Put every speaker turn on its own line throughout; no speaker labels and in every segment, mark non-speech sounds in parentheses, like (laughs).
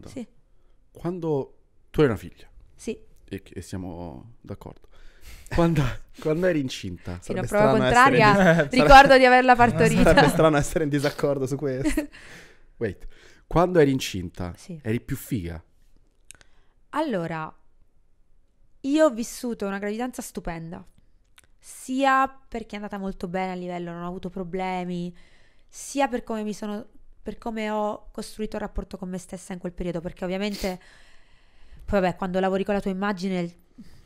domanda. Sì. Quando tu hai una figlia. Sì. E, e siamo d'accordo. Quando, (laughs) quando, eri incinta? Sì, la prova contraria. Di... (laughs) Ricordo di averla partorita. (laughs) Sarebbe strano essere in disaccordo su questo. Wait. Quando eri incinta, sì. eri più figa?
Allora, io ho vissuto una gravidanza stupenda. Sia perché è andata molto bene a livello, non ho avuto problemi, sia per come mi sono per come ho costruito il rapporto con me stessa in quel periodo, perché ovviamente poi vabbè, quando lavori con la tua immagine, il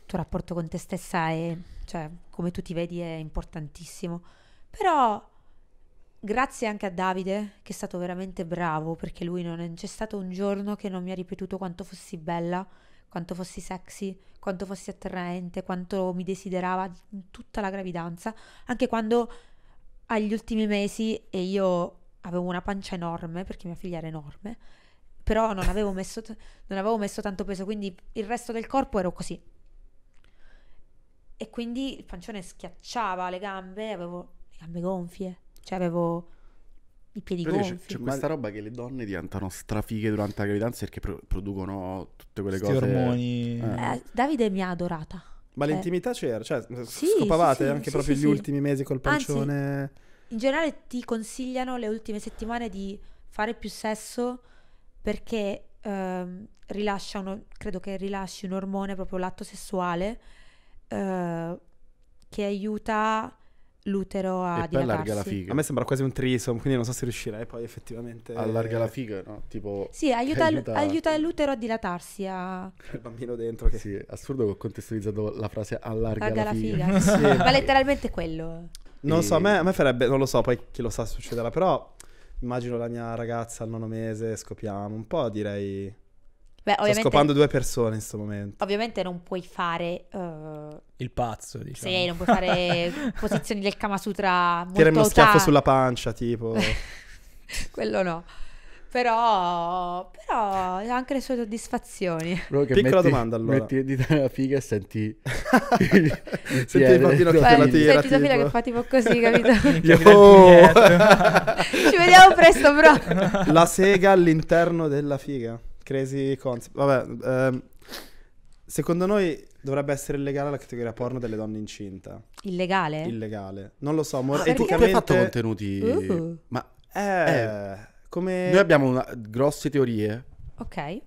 tuo rapporto con te stessa è, cioè, come tu ti vedi è importantissimo. Però grazie anche a Davide, che è stato veramente bravo, perché lui non è, c'è stato un giorno che non mi ha ripetuto quanto fossi bella, quanto fossi sexy, quanto fossi attraente, quanto mi desiderava in tutta la gravidanza, anche quando agli ultimi mesi e io avevo una pancia enorme perché mia figlia era enorme, però non avevo messo, t- non avevo messo tanto peso, quindi il resto del corpo ero così. E quindi il pancione schiacciava le gambe, avevo le gambe gonfie, cioè avevo i piedi Però gonfi. C'è, c'è questa roba
che le donne diventano strafighe durante la gravidanza perché pro- producono tutte quelle Sti cose. ormoni. Eh. Eh,
Davide mi ha adorata. Ma
eh. l'intimità c'era, cioè sì, scopavate sì, sì, anche proprio gli ultimi mesi col pancione. Anzi,
in generale ti consigliano le ultime settimane di fare più sesso perché ehm, rilascia uno, credo che rilasci un ormone proprio l'atto sessuale eh, che aiuta l'utero a e poi allarga la figa. A
me sembra quasi un trisom, quindi non so se riuscirei poi effettivamente. Allarga la figa, no? Tipo. Sì, aiuta, aiuta... aiuta
l'utero a dilatarsi. A...
(laughs) Il bambino dentro che. Sì, assurdo che ho contestualizzato la frase allarga, allarga la, la figa. figa. (laughs) sì. (laughs) Ma letteralmente
quello. Non e... so, a
me, a me, farebbe, non lo so, poi chi lo sa succederà, però immagino la mia ragazza al nono mese, scopriamo un po', direi
Beh, Sto scopando due
persone in questo momento.
Ovviamente non puoi fare... Uh, il
pazzo, diciamo. Sì, non puoi fare
(laughs) posizioni del Kama Sutra molto... Tirare uno schiaffo sulla
pancia, tipo... (laughs)
Quello no. Però, però ha anche le sue soddisfazioni. Piccola
metti, domanda allora. Metti di dalla figa e senti... (laughs) senti il bambino che la tira. Senti Sofia che fa
tipo così, capito? Ci vediamo presto, bro.
La sega all'interno della figa. Crazy concept. Vabbè, ehm, secondo noi dovrebbe essere illegale la categoria porno delle donne incinta. Illegale? Illegale. Non lo so, mor- ah, eticamente... hai fatto contenuti...
Uh. Ma... Eh, eh, come... Noi
abbiamo una, grosse
teorie. Ok.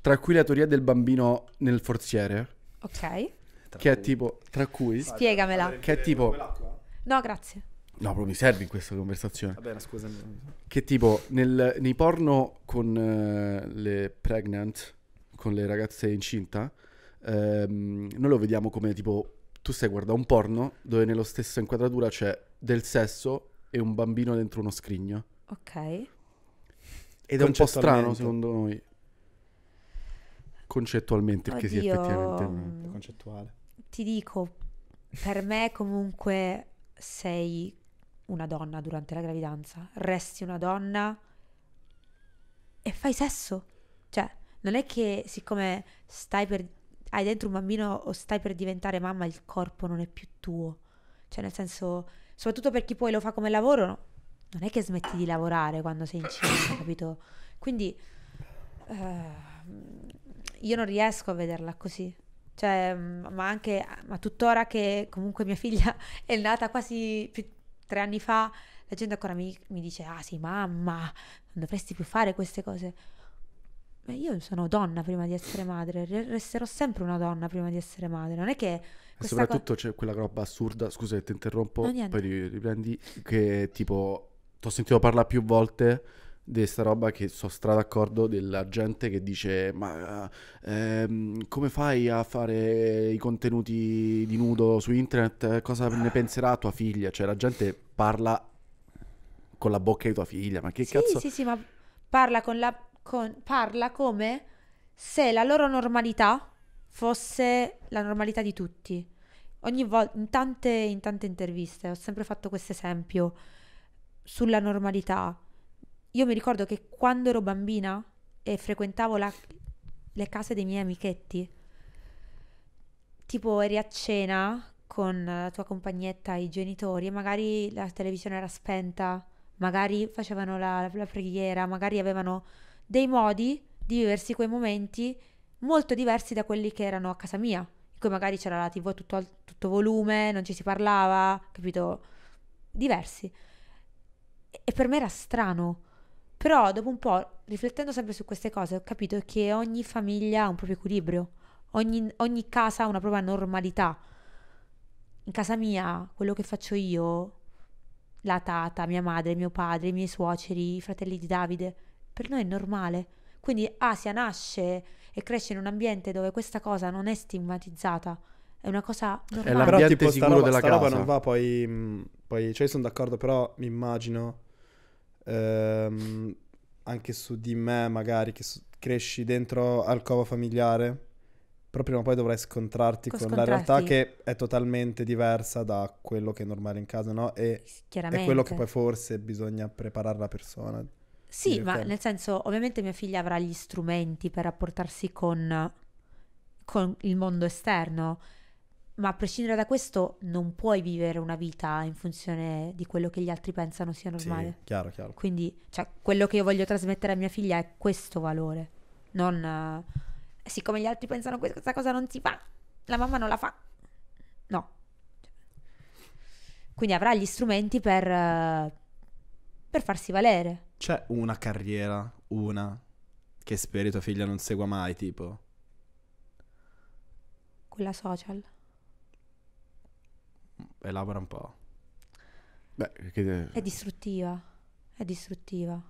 Tra cui la teoria del bambino nel forziere.
Ok. Che è
tipo... Tra cui... Spiegamela. Che è tipo... No, grazie. No, proprio mi serve in questa conversazione. Vabbè, scusami. Che tipo, nel, nei porno con eh, le pregnant, con le ragazze incinta, ehm, noi lo vediamo come tipo, tu stai guardando un porno dove nello stesso inquadratura c'è del sesso e un bambino dentro uno scrigno.
Ok. Ed è un po' strano
secondo noi. Concettualmente, perché Oddio, sì, effettivamente. È
concettuale.
Ti dico, per me comunque sei una donna durante la gravidanza, resti una donna e fai sesso. Cioè, non è che siccome stai per hai dentro un bambino o stai per diventare mamma, il corpo non è più tuo. Cioè, nel senso, soprattutto per chi poi lo fa come lavoro, no, non è che smetti di lavorare quando sei incinta, capito? Quindi uh, io non riesco a vederla così. Cioè, mm, ma anche ma tuttora che comunque mia figlia (laughs) è nata quasi tre anni fa la gente ancora mi, mi dice, ah sì, mamma, non dovresti più fare queste cose. Ma io sono donna prima di essere madre, resterò sempre una donna prima di essere madre. Non è che... Soprattutto
co- c'è quella roba assurda, scusa che ti interrompo, no, poi riprendi, che tipo, ti ho sentito parlare più volte di questa roba che sono stra d'accordo della gente che dice ma ehm, come fai a fare i contenuti di nudo su internet cosa ne penserà tua figlia cioè la gente parla con la bocca di tua figlia ma che sì, cazzo sì
sì ma parla con la con, parla come se la loro normalità fosse la normalità di tutti ogni volta in tante, in tante interviste ho sempre fatto questo esempio sulla normalità io mi ricordo che quando ero bambina e frequentavo la, le case dei miei amichetti, tipo eri a cena con la tua compagnetta e i genitori e magari la televisione era spenta, magari facevano la, la preghiera, magari avevano dei modi di viversi quei momenti molto diversi da quelli che erano a casa mia, in cui magari c'era la tv a tutto, tutto volume, non ci si parlava, capito? Diversi. E per me era strano però dopo un po', riflettendo sempre su queste cose, ho capito che ogni famiglia ha un proprio equilibrio, ogni, ogni casa ha una propria normalità. In casa mia, quello che faccio io, la tata, mia madre, mio padre, i miei suoceri, i fratelli di Davide, per noi è normale. Quindi Asia ah, nasce e cresce in un ambiente dove questa cosa non è stigmatizzata, è una cosa normale. È l'ambiente però, tipo, sicuro roba, della casa. roba non
va poi, mm, poi, cioè io sono d'accordo, però mi immagino ehm, anche su di me magari che su- cresci dentro al alcova familiare, però prima o poi dovrai scontrarti con, con la realtà che è totalmente diversa da quello che è normale in casa, no? E è quello che poi forse bisogna preparare la persona. Sì, ma okay. nel
senso, ovviamente mia figlia avrà gli strumenti per rapportarsi con, con il mondo esterno, ma a prescindere da questo non puoi vivere una vita in funzione di quello che gli altri pensano sia normale. Sì, chiaro, chiaro. Quindi, cioè, quello che io voglio trasmettere a mia figlia è questo valore, non uh, siccome gli altri pensano che questa cosa non si fa, la mamma non la fa. No. Quindi avrà gli strumenti per, uh, per farsi valere.
C'è una carriera, una, che speri tua figlia non segua mai, tipo?
Quella social
elabora un po'. Beh,
che...
È distruttiva, è distruttiva.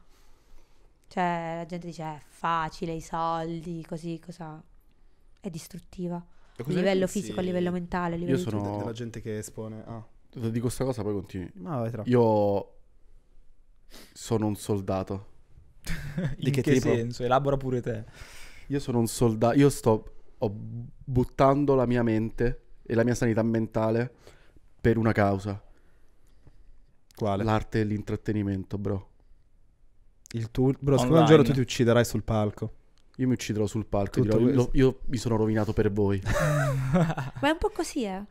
Cioè, la gente dice eh, è facile, i soldi, così, cosa... È distruttiva. A livello pensi? fisico, a livello mentale, a livello... Io sono...
della
gente che espone... Ah.
Dico questa cosa, poi continui. No, vai tra. Io sono un soldato. (laughs) di che, che tipo? senso?
Elabora pure te.
Io sono un soldato, io sto buttando la mia mente e la mia sanità mentale per una causa. Quale? L'arte e l'intrattenimento, bro.
Il tuo... Bro, secondo un giorno tu ti
ucciderai sul palco. Io mi ucciderò sul palco. Dirò, io, io, mi sono rovinato per voi. (laughs) Ma
è un po' così, eh.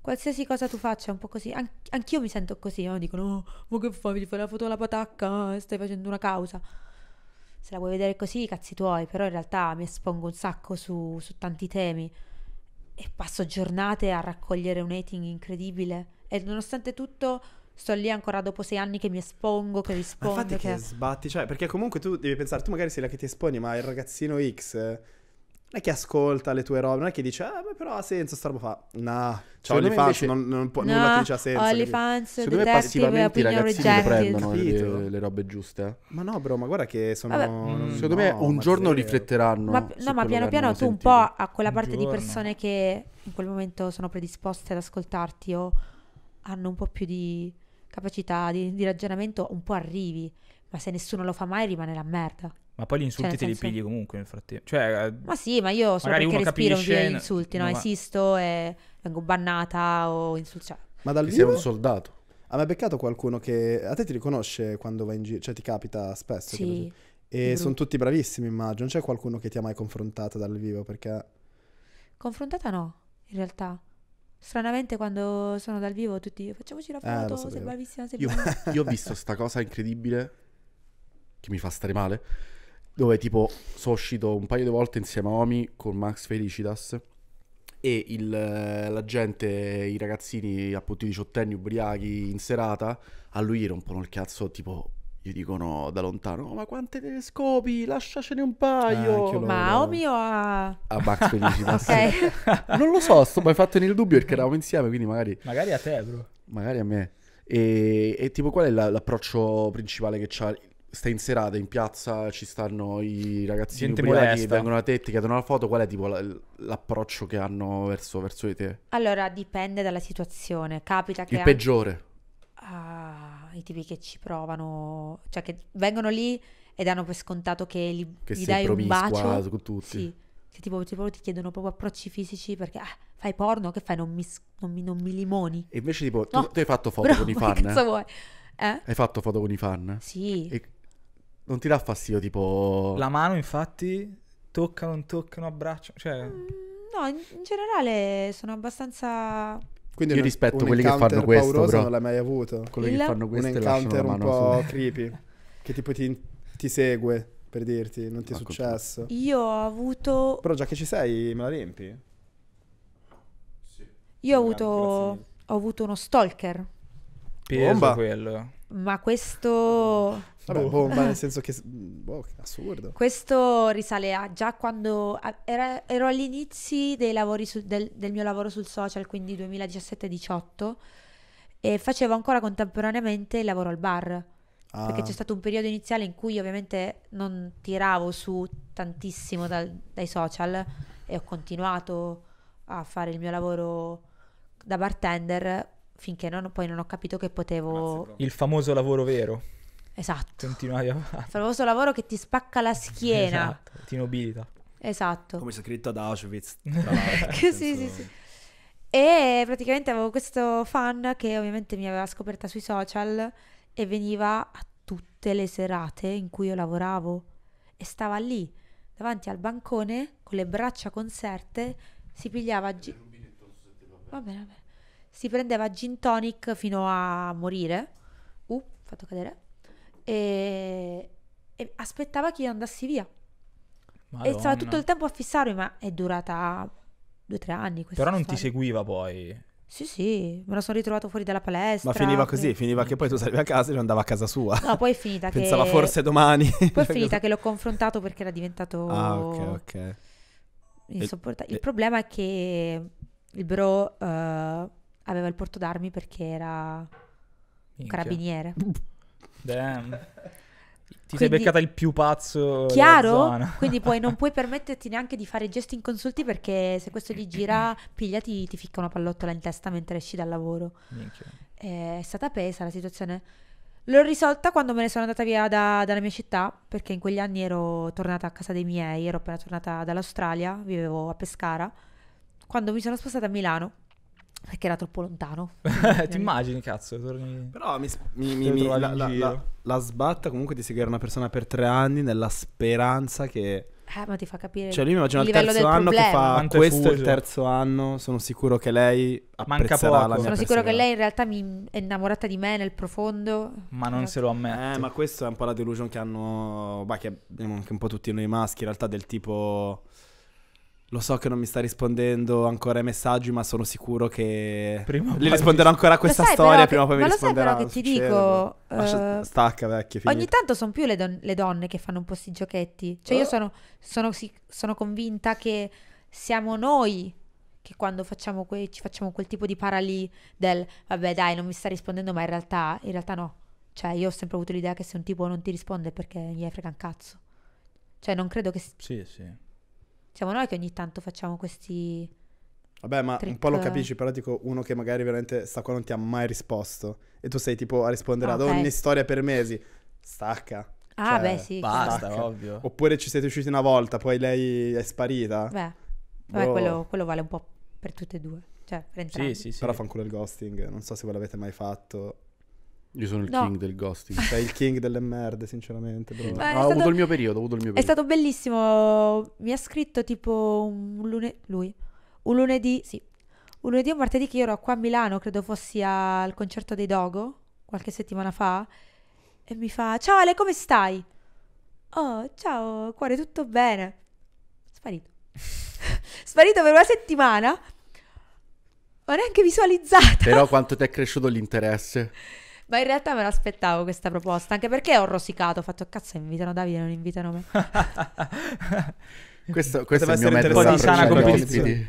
Qualsiasi cosa tu faccia è un po' così. An- anch'io mi sento così. No? Dicono, oh, ma che fai? Ti fai la foto alla patacca? Eh, stai facendo una causa. Se la vuoi vedere così, cazzi tuoi. Però in realtà mi espongo un sacco su, su tanti temi e passo giornate a raccogliere un hating incredibile e nonostante tutto sto lì ancora dopo sei anni che mi espongo, che rispondo. Ma infatti che... che
sbatti, cioè, perché comunque tu devi pensare, tu magari sei la che ti esponi, ma il ragazzino X non è che ascolta le tue robe, non è che dice, ah, ma però ha senso sta roba fa. No, cioè, OnlyFans invece... non, non può, no, nulla ti ha senso. OnlyFans, secondo me passivamente i ragazzini rejected. le prendono le, le, robe giuste. Ma no, bro, ma guarda che sono... Vabbè, mm, secondo no, me
un giorno zero. rifletteranno. Ma, no, ma piano piano tu
un po' a quella parte di persone che in quel momento sono predisposte ad ascoltarti o hanno un po' più di capacità di, di ragionamento, un po' arrivi. Ma se nessuno lo fa mai rimane la merda. Ma poi gli cioè, insulti cioè, te senso... li
pigli comunque nel frattempo. Cioè, eh, ma sì, ma io solo perché respiro capisce... gli insulti, no? no ma...
Esisto e vengo bannata o insultata. Cioè. Ma dal vivo... Sei un
soldato. A me è beccato qualcuno che... A te ti riconosce quando vai in giro? Cioè ti capita spesso? Sì. E sono tutti bravissimi immagino. Non C'è qualcuno che ti ha mai confrontata dal vivo perché...
Confrontata no, in realtà. Stranamente quando sono dal vivo tutti facciamoci la eh, foto, eh, sei bravissima, sei bravissima. Io, io ho visto
sta cosa incredibile che mi fa stare male dove tipo sono uscito un paio di volte insieme a Omi con Max Felicitas e il, eh, la gente, i ragazzini appunto i diciottenni ubriachi in serata, a lui rompono il cazzo tipo gli dicono da lontano oh, ma quante telescopi lasciacene un paio ah, ma Omi o a a Max (laughs) Felicitas okay. (laughs) non lo so sto mai fatto nel dubbio perché eravamo insieme quindi magari magari a te bro magari a me e, e tipo qual è la, l'approccio principale che c'ha stai in serata in piazza, ci stanno i ragazzini ubriachi che vengono a te, ti chiedono la foto, qual è tipo l'approccio che hanno verso, verso, di te?
Allora dipende dalla situazione, capita che... Il anche... peggiore. Ah, I tipi che ci provano, cioè che vengono lì e danno per scontato che, li, che gli dai un bacio. Con tutti. Sì. Che tipo, tipo, ti chiedono proprio approcci fisici perché ah, fai porno, che fai? Non mi, non mi, non mi limoni. E invece tipo, no. tu, tu, hai fatto foto bro, con i (laughs) fan? Che eh? vuoi? Eh?
Hai fatto foto con i fan? Sì. E non ti dà fastidio, tipo... La mano,
infatti, tocca, non
toccano, abbraccio, cioè... Mm,
no, in, generale sono abbastanza...
Quindi Io un, rispetto un quelli che fanno questo, pauroso però. non l'hai mai avuto. Quelli Il... che fanno questo un encounter un po' su. creepy, che tipo ti, ti segue, per dirti, non ti è ah, successo.
Io ho avuto...
Però già che ci sei, me la riempi?
Sì. Io ho avuto, ho avuto uno stalker.
Peso quello.
Ma questo... Vabbè, boh. bomba, nel (laughs)
senso che... Boh, che assurdo.
Questo risale a già quando era, ero agli inizi su, del, del, mio lavoro sul social, quindi 2017-18, e facevo ancora contemporaneamente il lavoro al bar. Ah. Perché c'è stato un periodo iniziale in cui ovviamente non tiravo su tantissimo dal, dai social e ho continuato a fare il mio lavoro da bartender finché non, poi non ho capito che potevo... il
famoso lavoro vero. Esatto. Continuavi avanti.
Fare questo lavoro che ti spacca la schiena.
Esatto. Ti nobilita. Esatto. Come scritto ad Auschwitz.
che, (laughs) sì, sì, sì. E praticamente avevo questo fan che ovviamente mi aveva scoperta sui social e veniva a tutte le serate in cui io lavoravo e stava lì davanti al bancone con le braccia conserte, si pigliava gi- vabbè, vabbè. si prendeva gin tonic fino a morire. Uh, fatto cadere e, e aspettava che io andassi via. Madonna. E stava tutto il tempo a fissarmi, ma è durata due o tre anni. Però non storia. ti
seguiva poi.
Sì, sì, me lo sono ritrovato fuori dalla palestra. Ma finiva così, quindi...
finiva che poi tu salivi a casa e lui andava a casa sua. No, poi è finita (laughs) che... Pensava forse domani. Poi è (laughs) finita
che l'ho confrontato perché era diventato... Ah, ok, ok. Insopportabile. Il e... problema è che il bro uh, aveva il porto d'armi perché era Minchia. un carabiniere. (laughs)
Damn. (laughs) Ti Quindi, sei beccata il più pazzo. Chiaro?
Quindi poi non (laughs) puoi permetterti neanche di fare gesti inconsulti perché se questo gli gira, pigliati, ti ficca una pallottola in testa mentre esci dal lavoro. Minchia. Eh, è stata pesa la situazione. L'ho risolta quando me ne sono andata via da, dalla mia città, perché in quegli anni ero tornata a casa dei miei, ero appena tornata dall'Australia, vivevo a Pescara. Quando mi sono spostata a Milano, perché era troppo lontano. (laughs) Ti
immagini, cazzo, torni... Però mi, mi, mi, mi la, la, la,
la, sbatta comunque di seguire una persona per tre anni nella speranza che...
Eh, ma ti fa capire Cioè lui mi immagino il, terzo anno problema. che fa Quanto
questo il terzo anno, sono sicuro che lei apprezzerà la mia Sono sicuro che lei
in realtà mi è innamorata di me nel profondo.
Ma non se lo ammette. Eh, ma questa è un po' la delusion che hanno, bah, che abbiamo anche un po' tutti noi maschi in realtà del tipo lo so che non mi sta rispondendo ancora ai messaggi, ma sono sicuro che prima le risponderò ancora a questa storia. Che, prima o poi mi risponderà. Ma lo che ti dico. uh, stacca, vecchio. Ogni
tanto sono più le, don- le, donne che fanno un po' sti giochetti. Cioè, oh. io sono, sono, sono, convinta che siamo noi che quando facciamo que- ci facciamo quel tipo di para del vabbè, dai, non mi sta rispondendo, ma in realtà, in realtà no. Cioè, io ho sempre avuto l'idea che se un tipo non ti risponde perché gli frega un cazzo. Cioè, non credo che.
Sì, sì.
Siamo noi che ogni tanto facciamo questi...
Vabbè, ma trip... un po' lo capisci, però dico uno che magari veramente sta qua non ti ha mai risposto e tu sei tipo a rispondere ah, ad ogni storia per mesi. Stacca. Ah, cioè, beh, sì. Basta, stacca. ovvio. Oppure ci siete usciti una volta, poi lei è sparita. Beh, Vabbè, oh. quello,
quello vale un po' per tutte e due. Cioè, per entrambi. Sì, sì, sì. Però
fa ancora il ghosting, non so se ve l'avete mai fatto. Io sono il no. king del ghosting. Sei il (laughs) king delle merde, sinceramente. Beh, ah, stato, ho avuto il mio periodo, ho avuto il mio periodo. È stato
bellissimo. Mi ha scritto tipo un lunedì. Lui. Un lunedì, sì. Un lunedì o martedì che io ero qua a Milano, credo fossi al concerto dei Dogo, qualche settimana fa. E mi fa: Ciao Ale, come stai? Oh, ciao, cuore, tutto bene. Sparito. (laughs) Sparito per una settimana. Ma neanche visualizzata.
Però (laughs) quanto ti è cresciuto l'interesse?
Ma in realtà me l'aspettavo questa proposta, anche perché ho rosicato, ho fatto cazzo, invitano Davide, non invitano me. (laughs) questo, questo è il mio metodo di sana cioè, competizione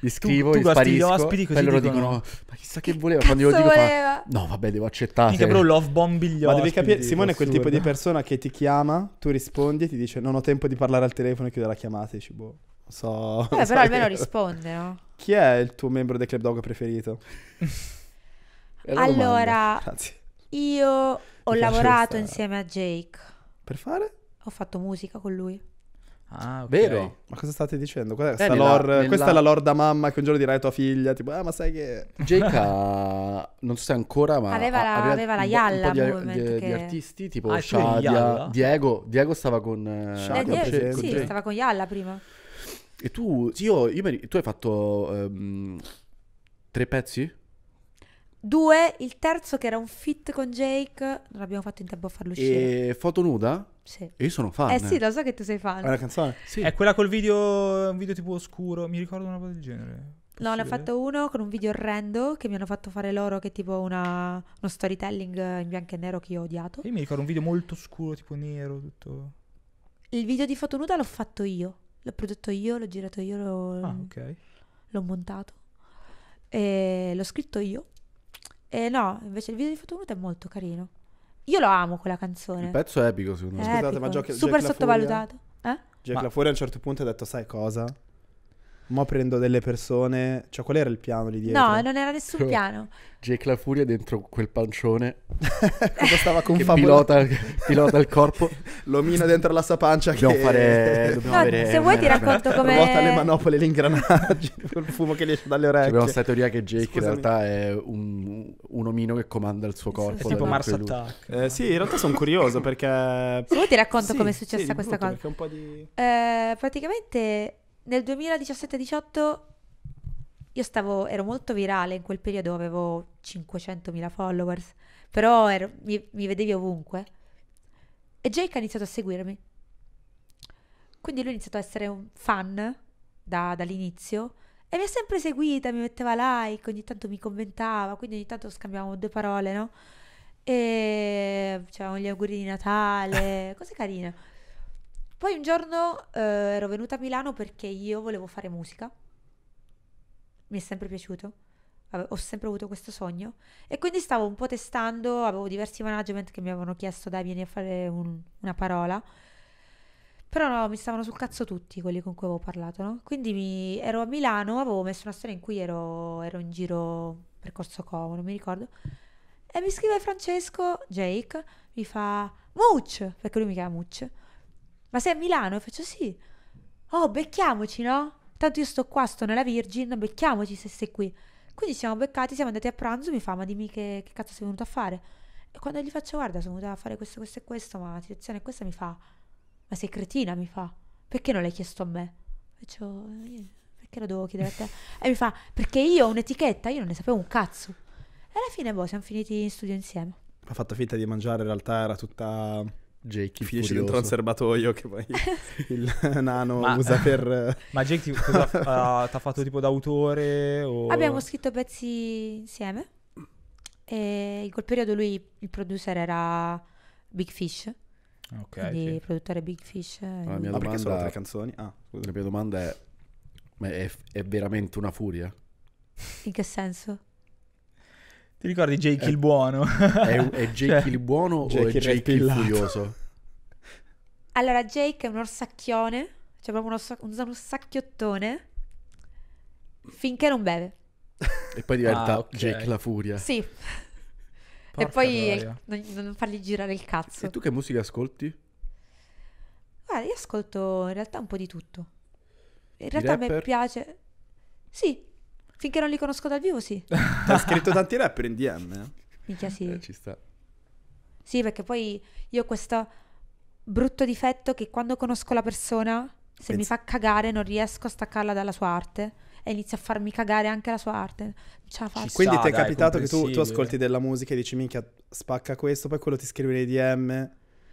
gli scrivo, tu, tu gli sparisco,
gli ospiti, così poi loro dicono,
ma chissà che voleva, quando io dico fa, no vabbè devo accettare. Mica però love bombi gli Ma devi capire, Simone è quel tipo di persona che ti chiama, tu rispondi e ti dice non ho tempo di parlare al telefono e chiude la chiamata e dici boh, so. Vabbè, eh, so però almeno risponde, no? Chi è il tuo membro del Club Dog preferito? (laughs) allora,
io ho Mi lavorato insieme a Jake. Per fare? Ho fatto musica con lui.
Ah, okay. Vero? Ma cosa state dicendo? Qual è eh, nella, lore, nella... Questa è la lorda mamma che un giorno dirà a tua figlia, tipo, ah ma sai che... Jake ha, (laughs) non so se ancora, ma... Aveva la, aveva aveva la Yalla
di, di, che... di, artisti,
tipo ah, Shadia, Diego, Diego stava con... Eh, Shadia, eh, Diego, sì, stava
con Yalla prima.
E tu, io, io, tu hai fatto um, tre pezzi?
Due, il terzo che era un fit con Jake, non abbiamo fatto in tempo a farlo uscire.
E foto nuda? Sì. Io sono fan. Eh sì,
lo so che tu sei fan. È una canzone?
Sì. È quella col video, un video tipo oscuro, mi ricordo una cosa del genere.
No, ne ho fatto uno con un video orrendo che mi hanno fatto fare loro, che è tipo una, uno storytelling in bianco e nero che io ho odiato. Io mi ricordo un video
molto scuro, tipo nero, tutto.
Il video di foto nuda l'ho fatto io, l'ho prodotto io, l'ho girato io, l'ho, ah, okay. l'ho montato. E l'ho scritto io. E no, invece il video di Fotonuta è molto carino. Io lo amo quella canzone. Il pezzo è epico, secondo me. È Scusate, epico. ma Jack, Super Jack sottovalutato. Eh?
Jack ma... Lafuori a un certo punto ha detto, sai cosa? Mo prendo delle persone. Cioè, qual era il piano lì dietro? No, non era nessun (laughs) piano. Jake La Furia dentro quel pancione. (laughs) Cosa stava confabulando? Pilota, pilota il corpo. (laughs) L'omino dentro la sua pancia. Dobbiamo che... fare. Dobbiamo no, avere se vuoi, ti racconto come. Ruota le manopole, gli ingranaggi. col fumo che gli esce dalle orecchie. Cioè, abbiamo questa teoria che Jake Scusami. in
realtà è un, un, omino che comanda il suo corpo. È tipo Mars Attack.
Eh, sì, in realtà sono curioso perché. Se vuoi, ti racconto sì, come è successa questa cosa. Di...
Eh, praticamente nel 2017-18 io stavo, ero molto virale in quel periodo, avevo 500.000 followers, però ero, mi, mi, vedevi ovunque. E Jake ha iniziato a seguirmi. Quindi lui ha iniziato a essere un fan da, dall'inizio e mi ha sempre seguita, mi metteva like, ogni tanto mi commentava, quindi ogni tanto scambiavamo due parole, no? E facevamo gli auguri di Natale, (laughs) cose carine. Poi un giorno eh, ero venuta a Milano perché io volevo fare musica. Mi è sempre piaciuto. Ho sempre avuto questo sogno. E quindi stavo un po' testando, avevo diversi management che mi avevano chiesto dai vieni a fare un, una parola. Però no, mi stavano sul cazzo tutti quelli con cui avevo parlato, no? Quindi mi, ero a Milano, avevo messo una storia in cui ero, ero in giro per Corso Como, non mi ricordo. E mi scrive Francesco, Jake, mi fa Much, perché lui mi chiama Much. Ma sei a Milano? E faccio sì. Oh, becchiamoci, no? Tanto io sto qua, sto nella Virgin, becchiamoci se sei qui. Quindi siamo beccati, siamo andati a pranzo, mi fa, ma dimmi che, che cazzo sei venuto a fare? E quando gli faccio, guarda, sono venuta a fare questo, questo e questo, ma la situazione è questa, mi fa, ma sei cretina, mi fa, perché non l'hai chiesto a me? Faccio, eh, perché lo devo chiedere a te? e mi fa, perché io ho un'etichetta, io non ne sapevo un cazzo. E alla fine, boh, siamo finiti in studio insieme.
Ha fatto finta di mangiare, in realtà era tutta Jake il Finisce dentro un serbatoio che poi (laughs) il
nano ma, usa per... (laughs) Ma Jake ti (laughs) ah, ha fatto tipo d'autore o... Abbiamo
scritto pezzi insieme e in quel periodo lui, il producer era Big Fish. Ok. Quindi sì. produttore Big Fish. Allora, eh, la mia ah, domanda... sono tre
canzoni? Ah, La mia domanda è, ma è, è veramente una furia?
In che senso?
Ti ricordi Jake è, eh, il buono? È, è (laughs) Jake cioè, il buono Jake o è Jake il
furioso?
Allora, Jake è un orsacchione, cioè proprio uno, un orsacchiottone, finché non beve.
E poi diventa ah, okay. Jake la furia. Sì. (laughs) Porca e poi
non, non, fargli girare il cazzo. E tu
che musica ascolti?
Guarda, io ascolto in realtà un po' di tutto. In I realtà rapper? a me piace... Sì, Finché non li conosco dal vivo, sì. (laughs) ha
scritto tanti rapper in DM? Eh? Minchia, sì. Eh, ci sta.
Sì, perché poi io ho questo brutto difetto che quando conosco la persona, se Penso. mi fa cagare, non riesco a staccarla dalla sua arte e inizia a farmi cagare anche la sua arte. Non ce la Quindi ti è capitato che tu, tu, ascolti
della musica e dici minchia, spacca questo, poi quello ti scrive nei DM.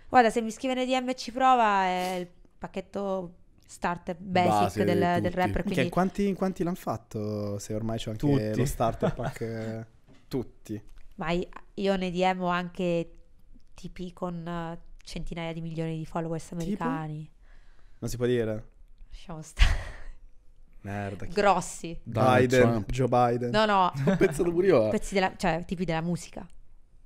Guarda, se mi scrive nei DM e ci prova, è il pacchetto starter basic Base del, di del rapper. Quindi... Che,
quanti, quanti l'hanno fatto? Se ormai c'è anche tutti. lo starter pack, (laughs) tutti.
Ma io ne DM ho anche tipi con eh, centinaia di milioni di followers americani. Tipo?
Non si può dire?
Lasciamo stare.
Merda. Chi... Grossi. Biden, Joe Biden. No, no. Ho pensato pure io. Pezzi
della, cioè, tipi della musica.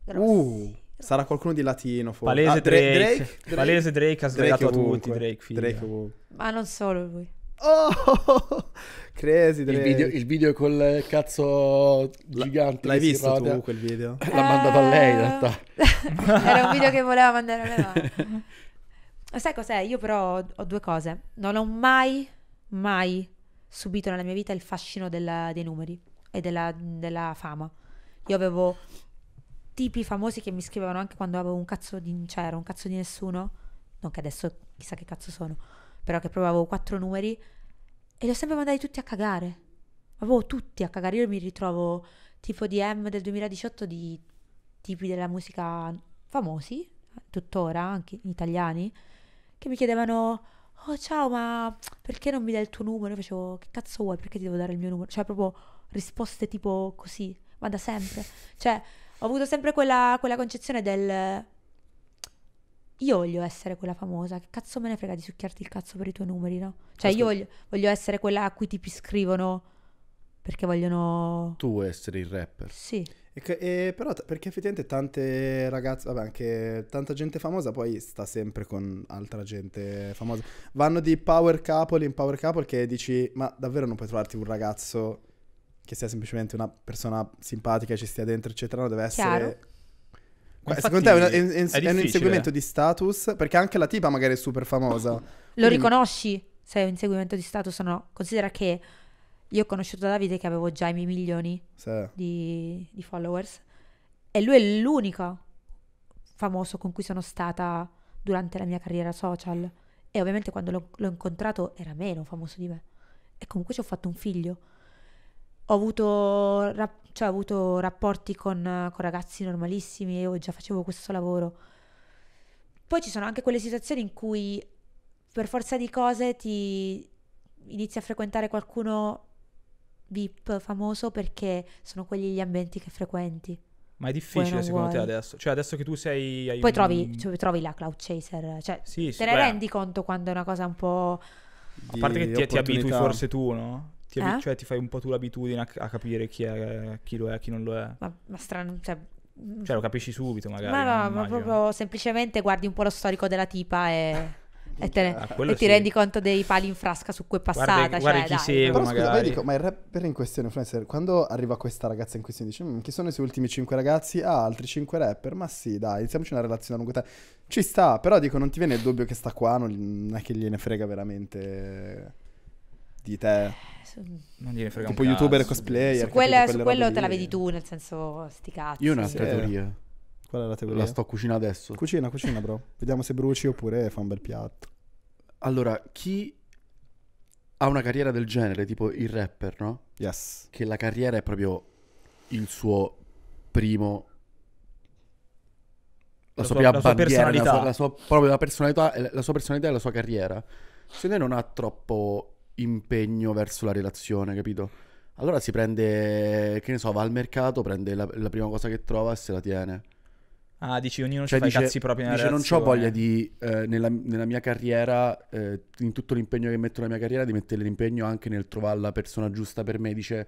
Grossi.
Uh. Sarà qualcuno di latino forse. Palese ah, Drake, Drake, Drake, Palese Drake ha svegliato Drake tutti, Drake, Drake
Ma non solo lui. Oh,
(laughs) crazy Drake. Il video, il video col
cazzo gigante. L'hai visto roda. tu quel video? (laughs) L'ha eh... mandato a lei in realtà.
Eh, era un video che voleva mandare a me. Ma... Sai cos'è? Io però ho due cose. Non ho mai, mai subito nella mia vita il fascino della, dei numeri e della, della fama. Io avevo tipi famosi che mi scrivevano anche quando avevo un cazzo di... cioè un cazzo di nessuno, non che adesso chissà che cazzo sono, però che provavo quattro numeri e li ho sempre mandati tutti a cagare. Avevo tutti a cagare, io mi ritrovo tipo DM del 2018 di tipi della musica famosi, tuttora anche italiani, che mi chiedevano oh ciao ma perché non mi dai il tuo numero? Io facevo che cazzo vuoi perché ti devo dare il mio numero? Cioè proprio risposte tipo così, ma da sempre. Cioè ho avuto sempre quella, quella concezione del io voglio essere quella famosa, che cazzo me ne frega di succhiarti il cazzo per i tuoi numeri, no? Cioè Ascolta. Cioè, io voglio, voglio, essere quella a cui ti scrivono perché vogliono...
Tu essere il rapper. Sì. E che, e però perché effettivamente tante ragazze, vabbè anche tanta gente famosa poi sta sempre con altra gente famosa. Vanno di power couple in power couple che dici ma davvero non puoi trovarti un ragazzo che sia semplicemente una persona simpatica ci stia dentro, eccetera, non deve essere... Chiaro.
Infatti, Secondo te è, una, è, è, è, un inseguimento
di status? Perché anche la tipa magari è super famosa. Lo
Quindi... riconosci se è un inseguimento di status o no? Considera che io ho conosciuto Davide che avevo già i miei milioni sì. di, di, followers e lui è l'unico famoso con cui sono stata durante la mia carriera social e ovviamente quando l'ho, l'ho incontrato era meno famoso di me e comunque ci ho fatto un figlio ho avuto, rap- cioè, ho avuto rapporti con, con, ragazzi normalissimi e già facevo questo lavoro. Poi ci sono anche quelle situazioni in cui per forza di cose ti inizi a frequentare qualcuno VIP famoso perché sono quelli gli ambienti che frequenti. Ma è difficile secondo vuoi. te
adesso? Cioè adesso che tu sei... Poi trovi, cioè,
trovi la cloud chaser, cioè sì, sì, te ne rendi conto quando è una cosa un po'... A parte che ti, ti abitui forse tu,
no? Ti, eh? Cioè ti fai un po' tu l'abitudine a, a capire chi, è, chi, lo è, chi non lo è. Ma,
ma strano, cioè... Mm. cioè... lo
capisci subito magari. Ma no, ma proprio
semplicemente guardi un po' lo storico della tipa e... (laughs) e, te, ah, e sì. ti rendi conto dei pali in frasca su cui è passata. Guarda, guarda cioè, chi segue, Però magari. scusa, dico,
ma il rapper in questione, influencer, quando arriva questa ragazza in questione, dice, mm, chi sono i suoi ultimi 5 ragazzi? Ah, altri 5 rapper? Ma sì, dai, iniziamoci una relazione a lungo termine. Ci sta, però dico, non ti viene il dubbio che sta qua, non è che gliene frega veramente di te. Non gliene frega tipo un youtuber cazzo. cosplayer. Su, quella, su quello te lì. la vedi
tu, nel senso, sti cazzi. Io ho una sì. teoria.
Qual è la teoria? La sto cucinando adesso. Cucina, cucina, bro. Vediamo se bruci oppure fa un bel piatto. Allora,
chi ha una carriera del genere, tipo il rapper, no? Yes. Che la carriera è proprio il suo primo la, la sua, prima la bandiera, personalità. La sua, la sua, proprio la personalità, la sua personalità e la sua carriera. Se lei non ha troppo impegno verso la relazione, capito? Allora si prende, che ne so, va al mercato, prende la, la prima cosa che trova e se la tiene.
Ah, dici ognuno cioè, ci dice, i cazzi propri nella dice, relazione. non ho voglia
di, eh, nella, nella, mia carriera, eh, in tutto l'impegno che metto nella mia carriera, di mettere l'impegno anche nel trovare la persona giusta per me. Dice,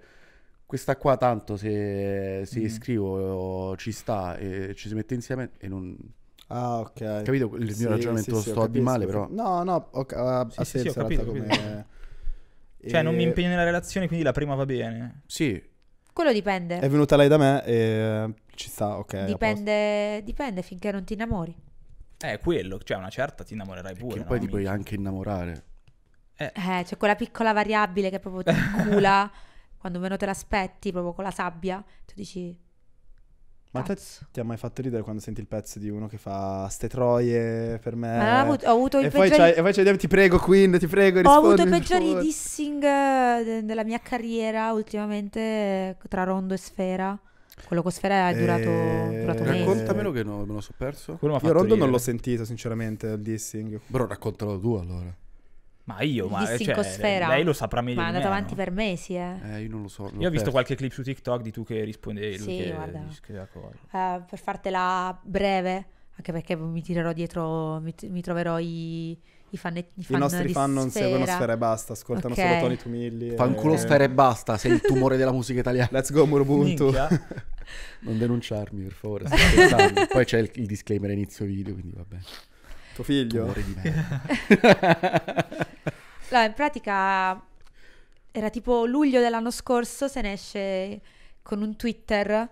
questa qua tanto se, se mm. scrivo ci sta e ci si mette insieme e non...
Ah, ok. Capito? Il mio sì, ragionamento sì, sì, sto di male, però... No, no, okay, ha, sì, senso sì, ho capito, come...
Cioè, e... non mi impegno nella relazione, quindi la prima va bene.
Sì.
Quello dipende. È
venuta lei da me e ci sta, ok.
Dipende, dipende finché non ti innamori.
Eh, quello, cioè una certa ti innamorerai pure.
Che no, poi amici? ti puoi anche innamorare.
Eh, eh c'è quella piccola variabile che proprio ti cula (laughs) quando meno te l'aspetti, proprio con la sabbia, tu dici
ma te, ti ha mai fatto ridere quando senti il pezzo di uno che fa ste troie per me? Ma avuto, ho avuto i e Poi c'è, e poi c'è ti prego Queen, ti prego, rispondi. Ho avuto i peggiori
dissing eh, della mia carriera ultimamente eh, tra Rondo e Sfera. Quello con Sfera è eh, durato,
eh, durato mesi. Raccontamelo che no, me lo so perso.
Io Rondo ridere. non l'ho
sentito, sinceramente, il dissing. Però raccontalo tu allora.
Ma io, ma cioè, lei lo saprà meglio. Ma è andato avanti
per mesi, eh.
eh io non lo so. Io ho visto qualche clip su TikTok di tu che rispondevi. Sì, che, guarda.
Uh, per fartela breve, anche perché mi tirerò dietro, mi, mi troverò i, i fan, i, fan I nostri fan non sfera. seguono Sfera e basta, ascoltano okay. solo Tony
Tumilli. Fanculo e... Eh. Sfera e basta, sei il tumore della musica italiana. Let's go Murubuntu. (laughs) non denunciarmi, per favore. Poi c'è il, il disclaimer inizio video, quindi va bene. Tuo figlio? Tumore di
merda.
no, (laughs) in pratica era tipo luglio dell'anno scorso, se ne esce con un Twitter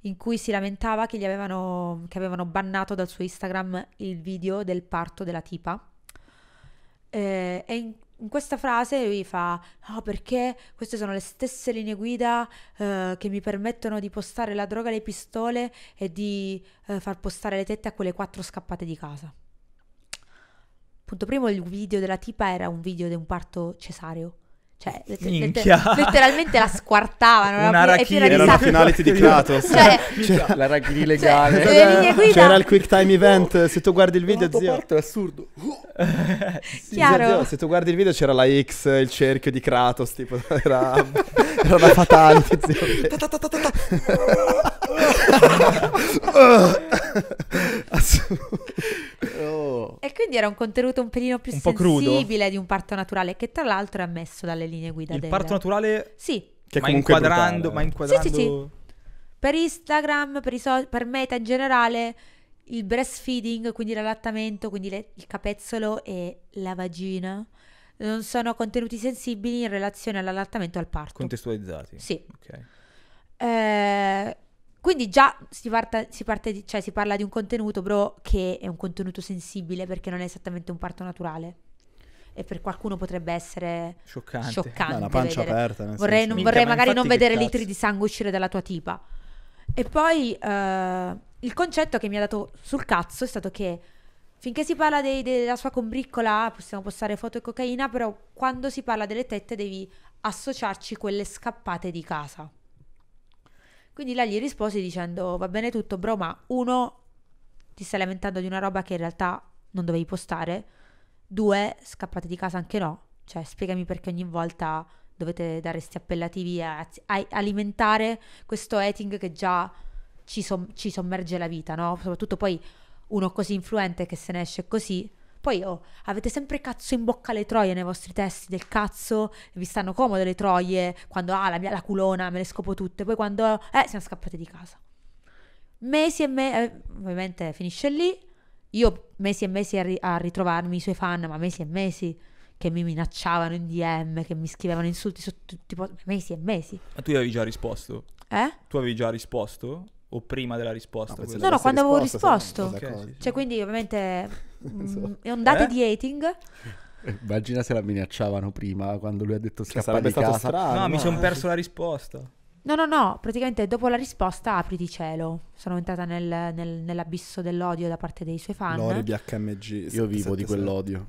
in cui si lamentava che, gli avevano, che avevano bannato dal suo Instagram il video del parto della tipa. Eh, e in, in questa frase lui fa: No, oh, perché queste sono le stesse linee guida eh, che mi permettono di postare la droga alle pistole e di eh, far postare le tette a quelle quattro scappate di casa. Punto primo, il video della tipa era un video di un parto cesareo. Cioè, letter- letteralmente la squartavano. Una rachiri, era una finality di (laughs) Kratos. cioè, cioè, la rachiri legale. Cioè, guida... C'era il
quick time event. se tu guardi il video, zio. Parto, è assurdo. (laughs) sì, Chiaro. Zio, se tu guardi il video, c'era la X, il cerchio di Kratos. Tipo, (laughs) era, era una fatale. Zio
oh. (laughs) E quindi era un contenuto un pelino più un sensibile di un parto naturale, che tra l'altro è ammesso dalle linee guida del... parto naturale? Sì. Che ma inquadrando, ma eh. inquadrando... Sì, sì, sì. Per Instagram, per, so- per Meta in generale il breastfeeding, quindi l'allattamento, quindi le, il capezzolo e la vagina, non sono contenuti sensibili in relazione all'allattamento e al parto.
Contestualizzati. Sì. ok
Eh, quindi già si, parta, si, parte di, cioè si parla di un contenuto, bro, che è un contenuto sensibile perché non è esattamente un parto naturale e per qualcuno potrebbe essere scioccante. scioccante no, la pancia vedere. aperta. Vorrei, non, vorrei magari non vedere litri di sangue uscire dalla tua tipa. E poi uh, il concetto che mi ha dato sul cazzo è stato che finché si parla dei, della sua combriccola possiamo postare foto e cocaina, però quando si parla delle tette devi associarci quelle scappate di casa. Quindi lei gli risposi dicendo va bene tutto bro ma uno ti stai lamentando di una roba che in realtà non dovevi postare, due scappate di casa anche no, cioè spiegami perché ogni volta dovete dare questi appellativi a, a alimentare questo hating che già ci, som- ci sommerge la vita, no? Soprattutto poi uno così influente che se ne esce così poi oh, avete sempre cazzo in bocca le troie nei vostri testi del cazzo, vi stanno comode le troie, quando ah la mia la culona, me le scopo tutte, poi quando eh siamo scappate di casa. Mesi e mesi, eh, ovviamente finisce lì, io mesi e mesi a, ri- a ritrovarmi i suoi fan, ma mesi e mesi che mi minacciavano in DM, che mi scrivevano insulti su tutti mesi e mesi.
Ma tu avevi già risposto? Eh? Tu avevi già risposto? o prima della risposta? No, no, no quando avevo risposto. Okay.
Cioè, quindi ovviamente so. (laughs) Mm, esatto. è un date eh? di hating.
Immagina se la minacciavano prima quando lui ha detto cioè, scappa di casa. Strano, no, mi sono eh, perso
la risposta.
No, no, no, praticamente dopo la risposta apri di cielo. Sono entrata nel, nel, nell'abisso dell'odio da parte dei suoi fan. di
HMG. Io vivo di quell'odio.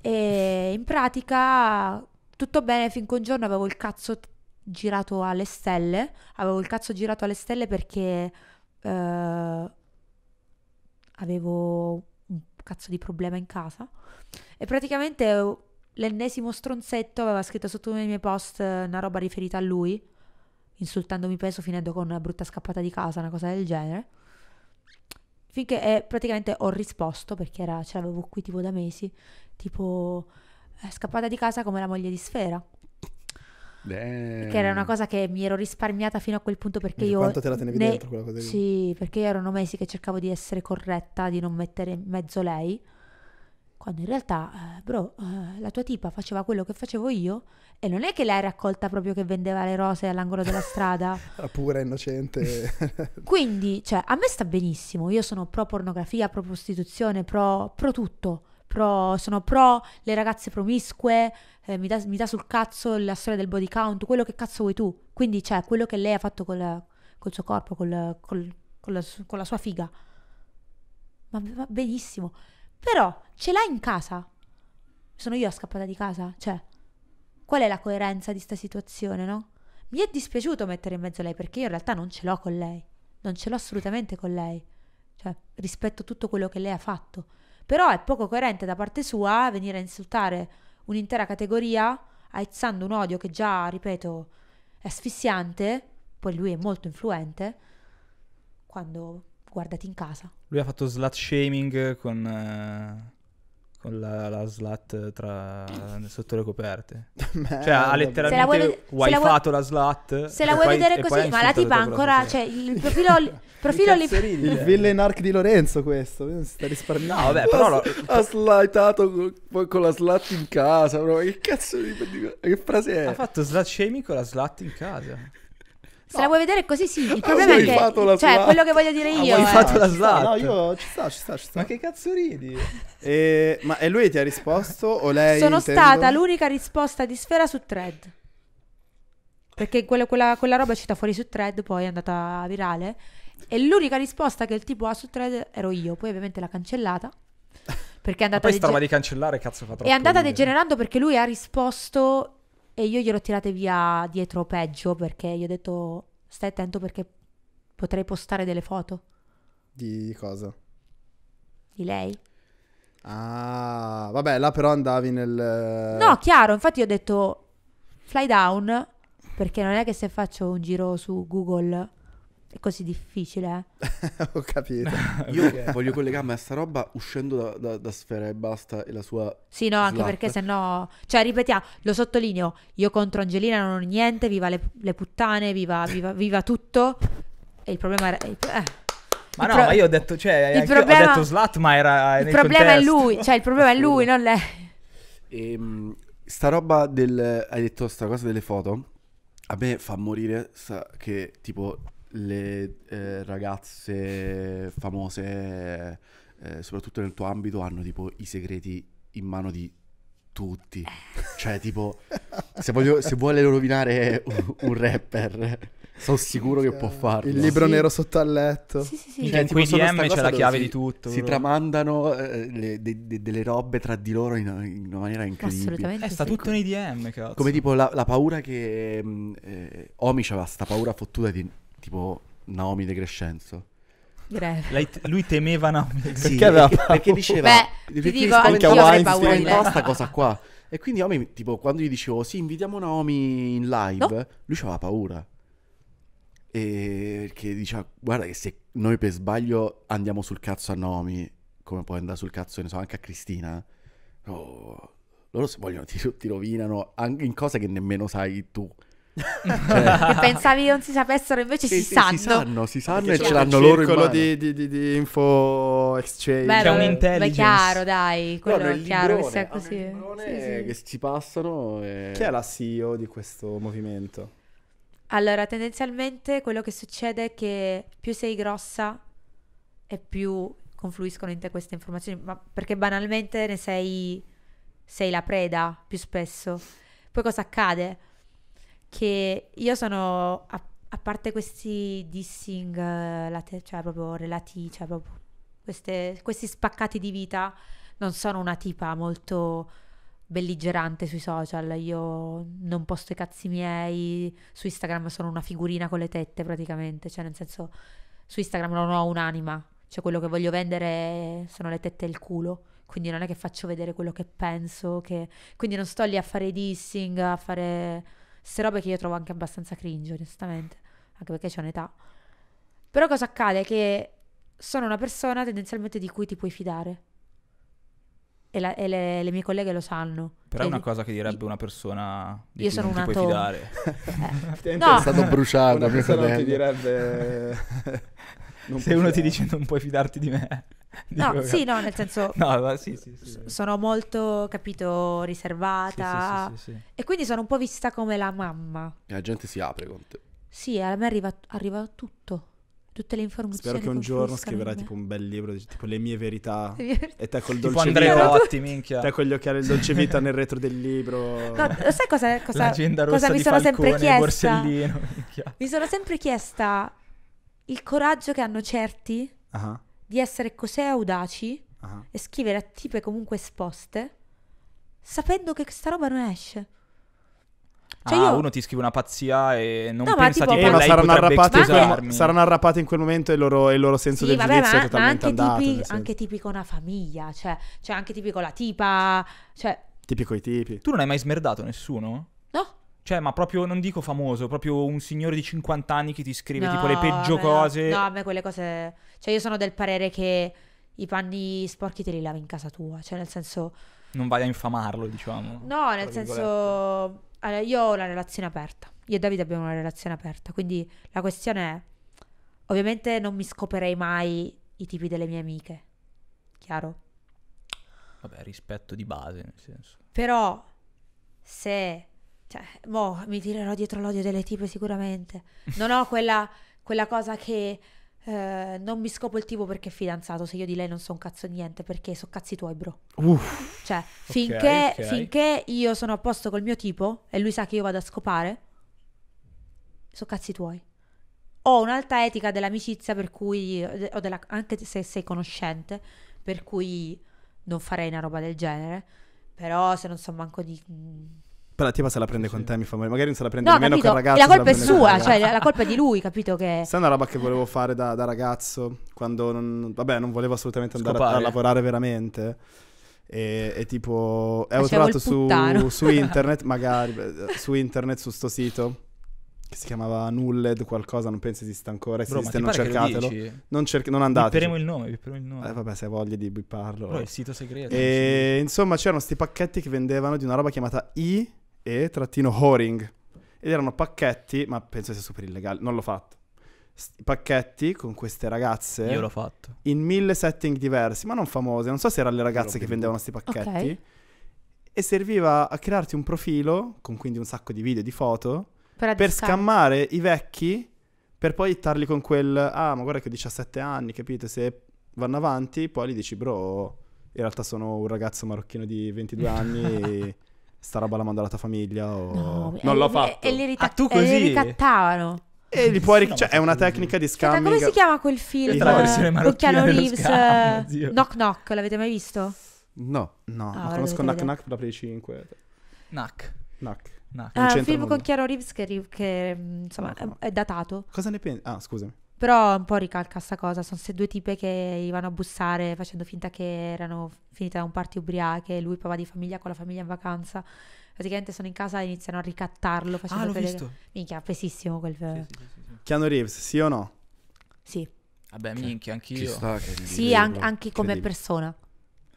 E in pratica tutto bene finché un giorno avevo il cazzo girato alle stelle, avevo il cazzo girato alle stelle perché eh, avevo un cazzo di problema in casa e praticamente l'ennesimo stronzetto aveva scritto sotto uno dei miei post eh, una roba riferita a lui, insultandomi peso finendo con una brutta scappata di casa, una cosa del genere. Finché eh, praticamente ho risposto perché era, ce l'avevo qui tipo da mesi, tipo eh, scappata di casa come la moglie di Sfera.
Damn. Che era una cosa
che mi ero risparmiata fino a quel punto perché Quindi io... Quanto te la tenevi ne... dentro quella cosa lì? Sì, perché io erano mesi che cercavo di essere corretta, di non mettere in mezzo lei, quando in realtà, eh, bro, eh, la tua tipa faceva quello che facevo io e non è che l'hai raccolta proprio che vendeva le rose all'angolo della strada. (laughs)
era pura, innocente.
(laughs) Quindi, cioè, a me sta benissimo, io sono pro pornografia, pro prostituzione, pro, pro tutto pro, sono pro le ragazze promisque, eh, mi, dà, sul cazzo la storia del body count, quello che cazzo vuoi tu. Quindi cioè, quello che lei ha fatto col, col suo corpo, col, col, con, la, con la sua figa. Ma va benissimo. Però ce l'ha in casa. Sono io a scappata di casa. Cioè, qual è la coerenza di sta situazione, no? Mi è dispiaciuto mettere in mezzo lei perché io in realtà non ce l'ho con lei. Non ce l'ho assolutamente con lei. Cioè, rispetto tutto quello che lei ha fatto. Però è poco coerente da parte sua venire a insultare un'intera categoria aizzando un odio che già, ripeto, è asfissiante, poi lui è molto influente, quando guardati in casa.
Lui ha fatto slut shaming con... Eh con la, la slat eh, tra, (laughs) sotto le coperte. cioè ha letteralmente vuoi, wifato la, slat. Se la vuoi, vedere
così, ma la tipa ancora, cioè il profilo... (laughs) profilo li... Il
villain arc di Lorenzo questo, si sta risparmiando. No, vabbè, però... Lo... Ha slatato con, con, la slat in casa,
bro. che cazzo di... che frase è? Ha fatto slat shaming con la slat in casa.
Se la vuoi vedere così sì, il ah, problema è che cioè quello che voglio dire ah, io. Ma hai eh. fatto la slat. No, io ci sta, ci sta, ci sta. Ma che
cazzo ridi? (laughs) E, ma e lui ti ha risposto o lei Sono intendo... stata
l'unica risposta di Sfera su Thread. Perché quella, quella, quella roba è uscita fuori su Thread, poi è andata virale e l'unica risposta che il tipo ha su Thread ero io, poi ovviamente l'ha cancellata. Perché è andata ma poi dege- stava di
cancellare, cazzo fa troppo. È andata degenerando
perché lui ha risposto e io gliel'ho tirate via dietro peggio perché gli ho detto stai attento perché potrei postare delle foto.
Di cosa? Di lei. Ah, vabbè, là però andavi nel... Eh, no,
chiaro, infatti io ho detto fly down perché non è che se faccio un giro su Google è così difficile? Eh?
(laughs) Ho capito. (laughs) Io okay. voglio
collegarmi a sta roba uscendo da, da, da Sfera e basta e la sua... Sì, no, anche slap. perché
sennò... Cioè, ripetiamo, lo sottolineo, io contro Angelina non ho niente, viva le, le puttane, viva, viva, viva, tutto. E il problema era... Eh. eh. Ma no, pro... ma io ho
detto, cioè, il problema... ho detto slat, ma era... Eh, il problema contesto. è lui, cioè il problema è lui, non
lei.
Ehm, sta roba del... Hai detto sta cosa delle foto? A me fa morire sa, che tipo le eh, ragazze famose, eh, soprattutto nel tuo ambito, hanno tipo i segreti in mano di tutti. Cioè, tipo, se, voglio, se vuole rovinare un, un rapper, sono sicuro che può farlo. Il libro sì. nero
sotto al letto. Sì, sì, sì. Cioè, cioè tipo, DM c'è la chiave si, di
tutto. Si bro. tramandano eh, le, de, de, delle robe tra di loro in, in una maniera incredibile. Assolutamente.
Eh, sta tutto co- nei DM, cazzo. Come
tipo la, la paura che... Mm, eh, Omi aveva sta paura fottuta di tipo Naomi De Crescenzo.
Lei, lui temeva Naomi De Crescenzo.
Sì, perché aveva perché, diceva... Beh, perché ti dico, anche io avrei paura di Questa cosa qua. E quindi Naomi, tipo, quando gli dicevo, sì, invitiamo Naomi in live, no. lui aveva paura. E perché diceva, guarda che se noi per sbaglio andiamo sul cazzo a Naomi, come puoi andare sul cazzo, ne so, anche a Cristina, oh, loro se vogliono ti, ti rovinano anche in cose che nemmeno sai tu cioè...
(laughs) pensavi non si sapessero, invece sì, si, sì, sanno. si sanno. Si sanno e ce l'hanno loro in mano.
Di, di, di, di info exchange. Beh, C'è un intelligence. Ma chiaro, dai, quello no, è chiaro che sia
così. Sì,
che si passano e... Chi è la CEO di questo movimento?
Allora, tendenzialmente quello che succede è che più sei grossa e più confluiscono in te queste informazioni, ma perché banalmente ne sei, sei la preda più spesso. Poi cosa accade? che io sono, a, a parte questi dissing, uh, late, cioè proprio relati, cioè proprio queste, questi spaccati di vita, non sono una tipa molto belligerante sui social, io non posto i cazzi miei, su Instagram sono una figurina con le tette praticamente, cioè nel senso su Instagram non ho un'anima, cioè quello che voglio vendere sono le tette e il culo, quindi non è che faccio vedere quello che penso, che... quindi non sto lì a fare dissing, a fare queste robe che io trovo anche abbastanza cringe, onestamente, anche perché c'è un'età. Però cosa accade? Che sono una persona tendenzialmente di cui ti puoi fidare. E, la, e le, le, mie colleghe lo sanno. Però è una cosa
che direbbe una persona di io sono non una ti puoi fidare. (laughs) eh. no. È stato bruciato, una mia persona che direbbe... (laughs) Non se uno fare. ti dice non puoi fidarti di me. (laughs) Dico, no, sì, no, nel senso... (laughs) no, sì, sì, sì,
sono molto, capito, riservata. E quindi sono un po' vista come la mamma.
E la gente si apre con te.
Sì, a me arriva, arriva tutto. Tutte le informazioni. Spero che un giorno scriverai tipo
un bel libro, tipo (laughs) le mie verità. E te col dolce tipo Andrea vita. Andrea Otti, minchia. Te con gli occhiali del dolce vita nel retro del libro. No, sai cosa, cosa, cosa mi sono Falcone, sempre chiesta? Borsellino, minchia.
mi sono sempre chiesta il coraggio che hanno certi uh-huh. di essere così audaci uh-huh. e scrivere a tipe comunque esposte, sapendo che questa roba non esce. Cioè ah, io... uno
ti scrive una pazzia
e non no, pensa ma tipo, tipo eh, ma saranno arrapati, saranno, saranno arrapati in quel momento e il loro, il loro senso sì, del vabbè, giudizio ma, è totalmente ma anche andato. Tipi, anche
tipico una famiglia, cioè, cioè anche tipico la tipa, cioè...
Tipico i tipi. Tu non hai
mai smerdato nessuno? No. Cioè, ma proprio, non dico famoso, proprio un signore di 50 anni che ti scrive No, tipo le peggio vabbè, cose. No, a
me quelle cose... Cioè, io sono del parere che i panni sporchi te li lavi in casa tua. Cioè, nel senso...
Non vai a infamarlo, diciamo. No, nel senso...
allora, io ho una relazione aperta. Io e Davide abbiamo una relazione aperta. Quindi la questione è... Ovviamente non mi scoperei mai i tipi delle mie amiche. Chiaro?
Vabbè, rispetto di base, nel senso.
Però se cioè, boh, mi tirerò dietro l'odio delle tipe sicuramente. Non ho quella, quella cosa che eh, non mi scopo il tipo perché è fidanzato, se io di lei non so un cazzo niente, perché so cazzi tuoi, bro. Uff. Cioè, finché, okay, okay. finché io sono a posto col mio tipo e lui sa che io vado a scopare, so cazzi tuoi ho un'alta etica dell'amicizia per cui o della, anche se sei conoscente per cui non farei una roba del genere però se non so manco di mm,
però la tipa se la prende con te, mi fa male. Magari non se la prende no, nemmeno con il ragazzo. E la colpa è sua, cioè la,
colpa è di lui, capito che... Sai
è una roba che volevo fare da, da ragazzo, quando non, vabbè, non volevo assolutamente andare a, a lavorare veramente. E, e, tipo e ho trovato su, su, internet magari su internet su sto sito che si chiamava Nulled qualcosa non penso esista ancora esiste non cercatelo non, cer- non andate bipperemo il
nome, il nome. Eh, vabbè se hai
voglia di bipparlo Bro, il sito segreto e insomma c'erano questi pacchetti che vendevano di una roba chiamata i e trattino horing. Ed erano pacchetti, ma penso sia super illegale, non l'ho fatto. St- pacchetti con queste ragazze. Io l'ho fatto. In mille setting diversi, ma non famose. Non so se erano le ragazze che vendevano questi pacchetti. Okay. E serviva a crearti un profilo, con quindi un sacco di video e di foto, per, per scammare i vecchi, per poi hittarli con quel, ah ma guarda che ho 17 anni, capito? Se vanno avanti, poi gli dici, bro, in realtà sono un ragazzo marocchino di 22 anni. (laughs) sta roba l'ha mandata a famiglia o... No, non l'ho fatto. E, ah, e
li, rica- ah, tu così? E li ricattavano. E li
puoi ric- cioè, è una tecnica di scambio. Come si chiama quel film? La versione eh, marocchina Reeves, scambio, uh,
Knock Knock, l'avete mai visto? No,
no, ah, ma conosco Knock Knock da Play 5.
Knock. Knock. Knock. Ah, un film nulla. con
Chiaro Reeves che, che mm, insomma, no, no. è datato. Cosa ne pensi? Ah, scusami. Però un po' ricalca questa cosa, sono se due tipe che gli vanno a bussare facendo finta che erano finite da un party ubriache, lui papà di famiglia con la famiglia in vacanza. Praticamente sono in casa e iniziano a ricattarlo ah, facendo ah, l'ho visto. Minchia, pesissimo quel film. Sì, sì, sì,
Keanu Reeves, sì o no?
Sì.
Vabbè, minchia, anch'io. Che sta, sì,
an- anche come persona.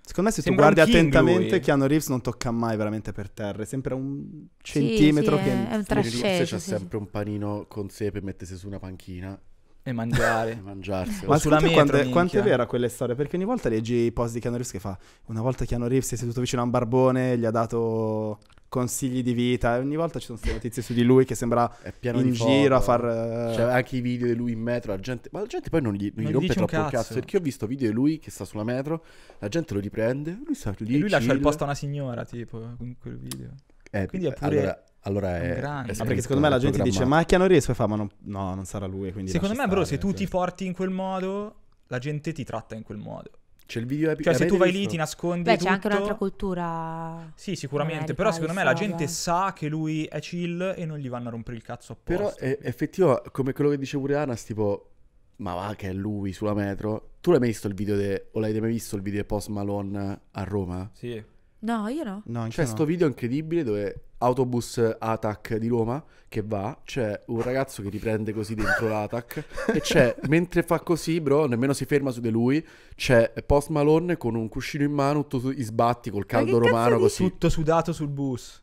Secondo
me se sembra tu guardi attentamente lui. Keanu Reeves non tocca mai veramente per terra, è sempre un centimetro sì, sì, che... È un trasceso, Reeves c'ha sì, sempre un panino con sé per mettersi su
una panchina e mangiare. (laughs) mangiarsi. Ma sulla metro, quante, quante è vera
quelle storie? Perché ogni volta leggi i post di Keanu Reeves che fa una volta Keanu Reeves si è seduto vicino a un barbone, gli ha dato consigli di vita. E ogni volta ci sono queste notizie su di lui che sembra in giro foto. a far. Eh, cioè,
anche i video di lui in metro. La gente, ma la gente poi non gli, non non gli rompe troppo cazzo. il cazzo. Perché ho visto video di lui che sta sulla metro, la gente lo riprende. Lui sta lì. E lui chill. lascia il posto
a una signora, tipo, in quel video.
Eh, Quindi è pure. Allora, allora è, grande. è ah, perché secondo me la gente dice ma che non riesco e fa ma non, no non sarà lui quindi secondo me stare, però se tu cioè. ti
porti in quel modo la gente ti tratta in quel modo c'è il video epic. Cioè, se tu vai visto? lì, ti nascondi.
Beh, tutto. c'è anche un'altra cultura. Sì, sicuramente. Eh, però secondo me la gente
sa che lui è chill e non gli vanno a rompere il cazzo apposta. Però
è effettivo, come quello che dice pure Anas, tipo. Ma va che è lui sulla metro. Tu l'hai mai visto il video de... o l'hai mai visto il video di Post Malone a Roma?
Sì.
No, io no.
no c'è cioè, questo no. video incredibile dove autobus ATAC di Roma che va, c'è un ragazzo che riprende così dentro l'ATAC e c'è, (laughs) mentre fa così, bro, nemmeno si ferma su di lui, c'è Post Malone con un cuscino in mano, tutto su- sbatti col caldo romano così. Tutto sudato sul bus.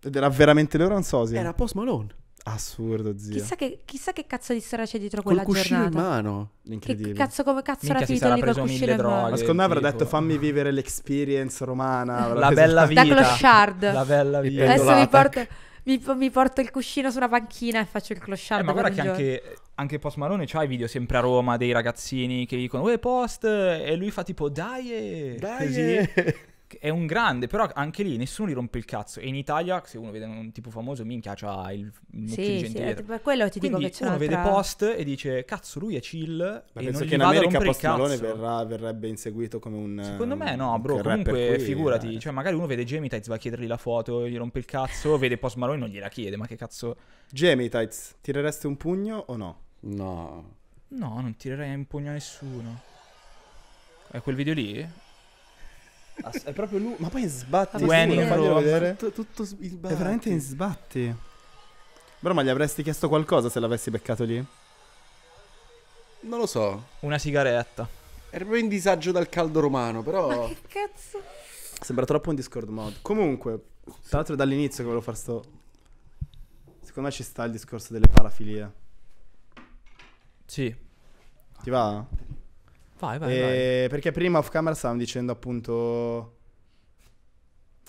Ed era veramente loro sosia. Era Post Malone. Assurdo, zio. Chissà
che, chissà che cazzo di storia c'è dietro quella Col giornata. in mano.
Incredibile. Che cazzo, come cazzo Minchia, era finito lì col cuscino in mano? Ma secondo me avrà detto fammi vivere l'experience romana. La bella vita. Da clochard. La bella vita. Adesso mi porto,
mi, mi porto, il cuscino su una panchina e faccio il clochard. Eh, ma guarda che anche,
anche Post Malone c'ha i video sempre a Roma dei ragazzini che dicono, uè Post, e lui fa tipo, dai, eh", dai. Eh è un grande, però anche lì nessuno gli rompe il cazzo. E in Italia, se uno vede un tipo famoso, minchia, c'ha il mucchio sì, di gente sì, Per quello ti Quindi dico che c'è uno vede post e dice, cazzo, lui è chill Ma e penso che in America Post Malone
verrà, verrebbe inseguito come un... Secondo me no, bro, comunque figurati,
eh. cioè magari uno vede Gemitites, va a chiedergli la foto, gli
rompe il cazzo, vede Post Malone non gliela chiede, ma che cazzo... Gemitites, tirereste un pugno o no? No.
No, non tirerei un pugno a nessuno. È quel video
lì? è proprio lui. Ma poi in sbatti. When in faglielo vedere. tutto il È veramente in sbatti. Però ma gli avresti chiesto qualcosa se l'avessi beccato lì? Non lo so. Una sigaretta. Era proprio in disagio dal caldo romano, però. Ma che cazzo? Sembra troppo un Discord mod. Comunque, tra l'altro è dall'inizio che volevo far sto. Secondo me ci sta il discorso delle parafilie. Sì. Ti va? Vai, vai, eh, vai. Perché prima off camera stavamo dicendo appunto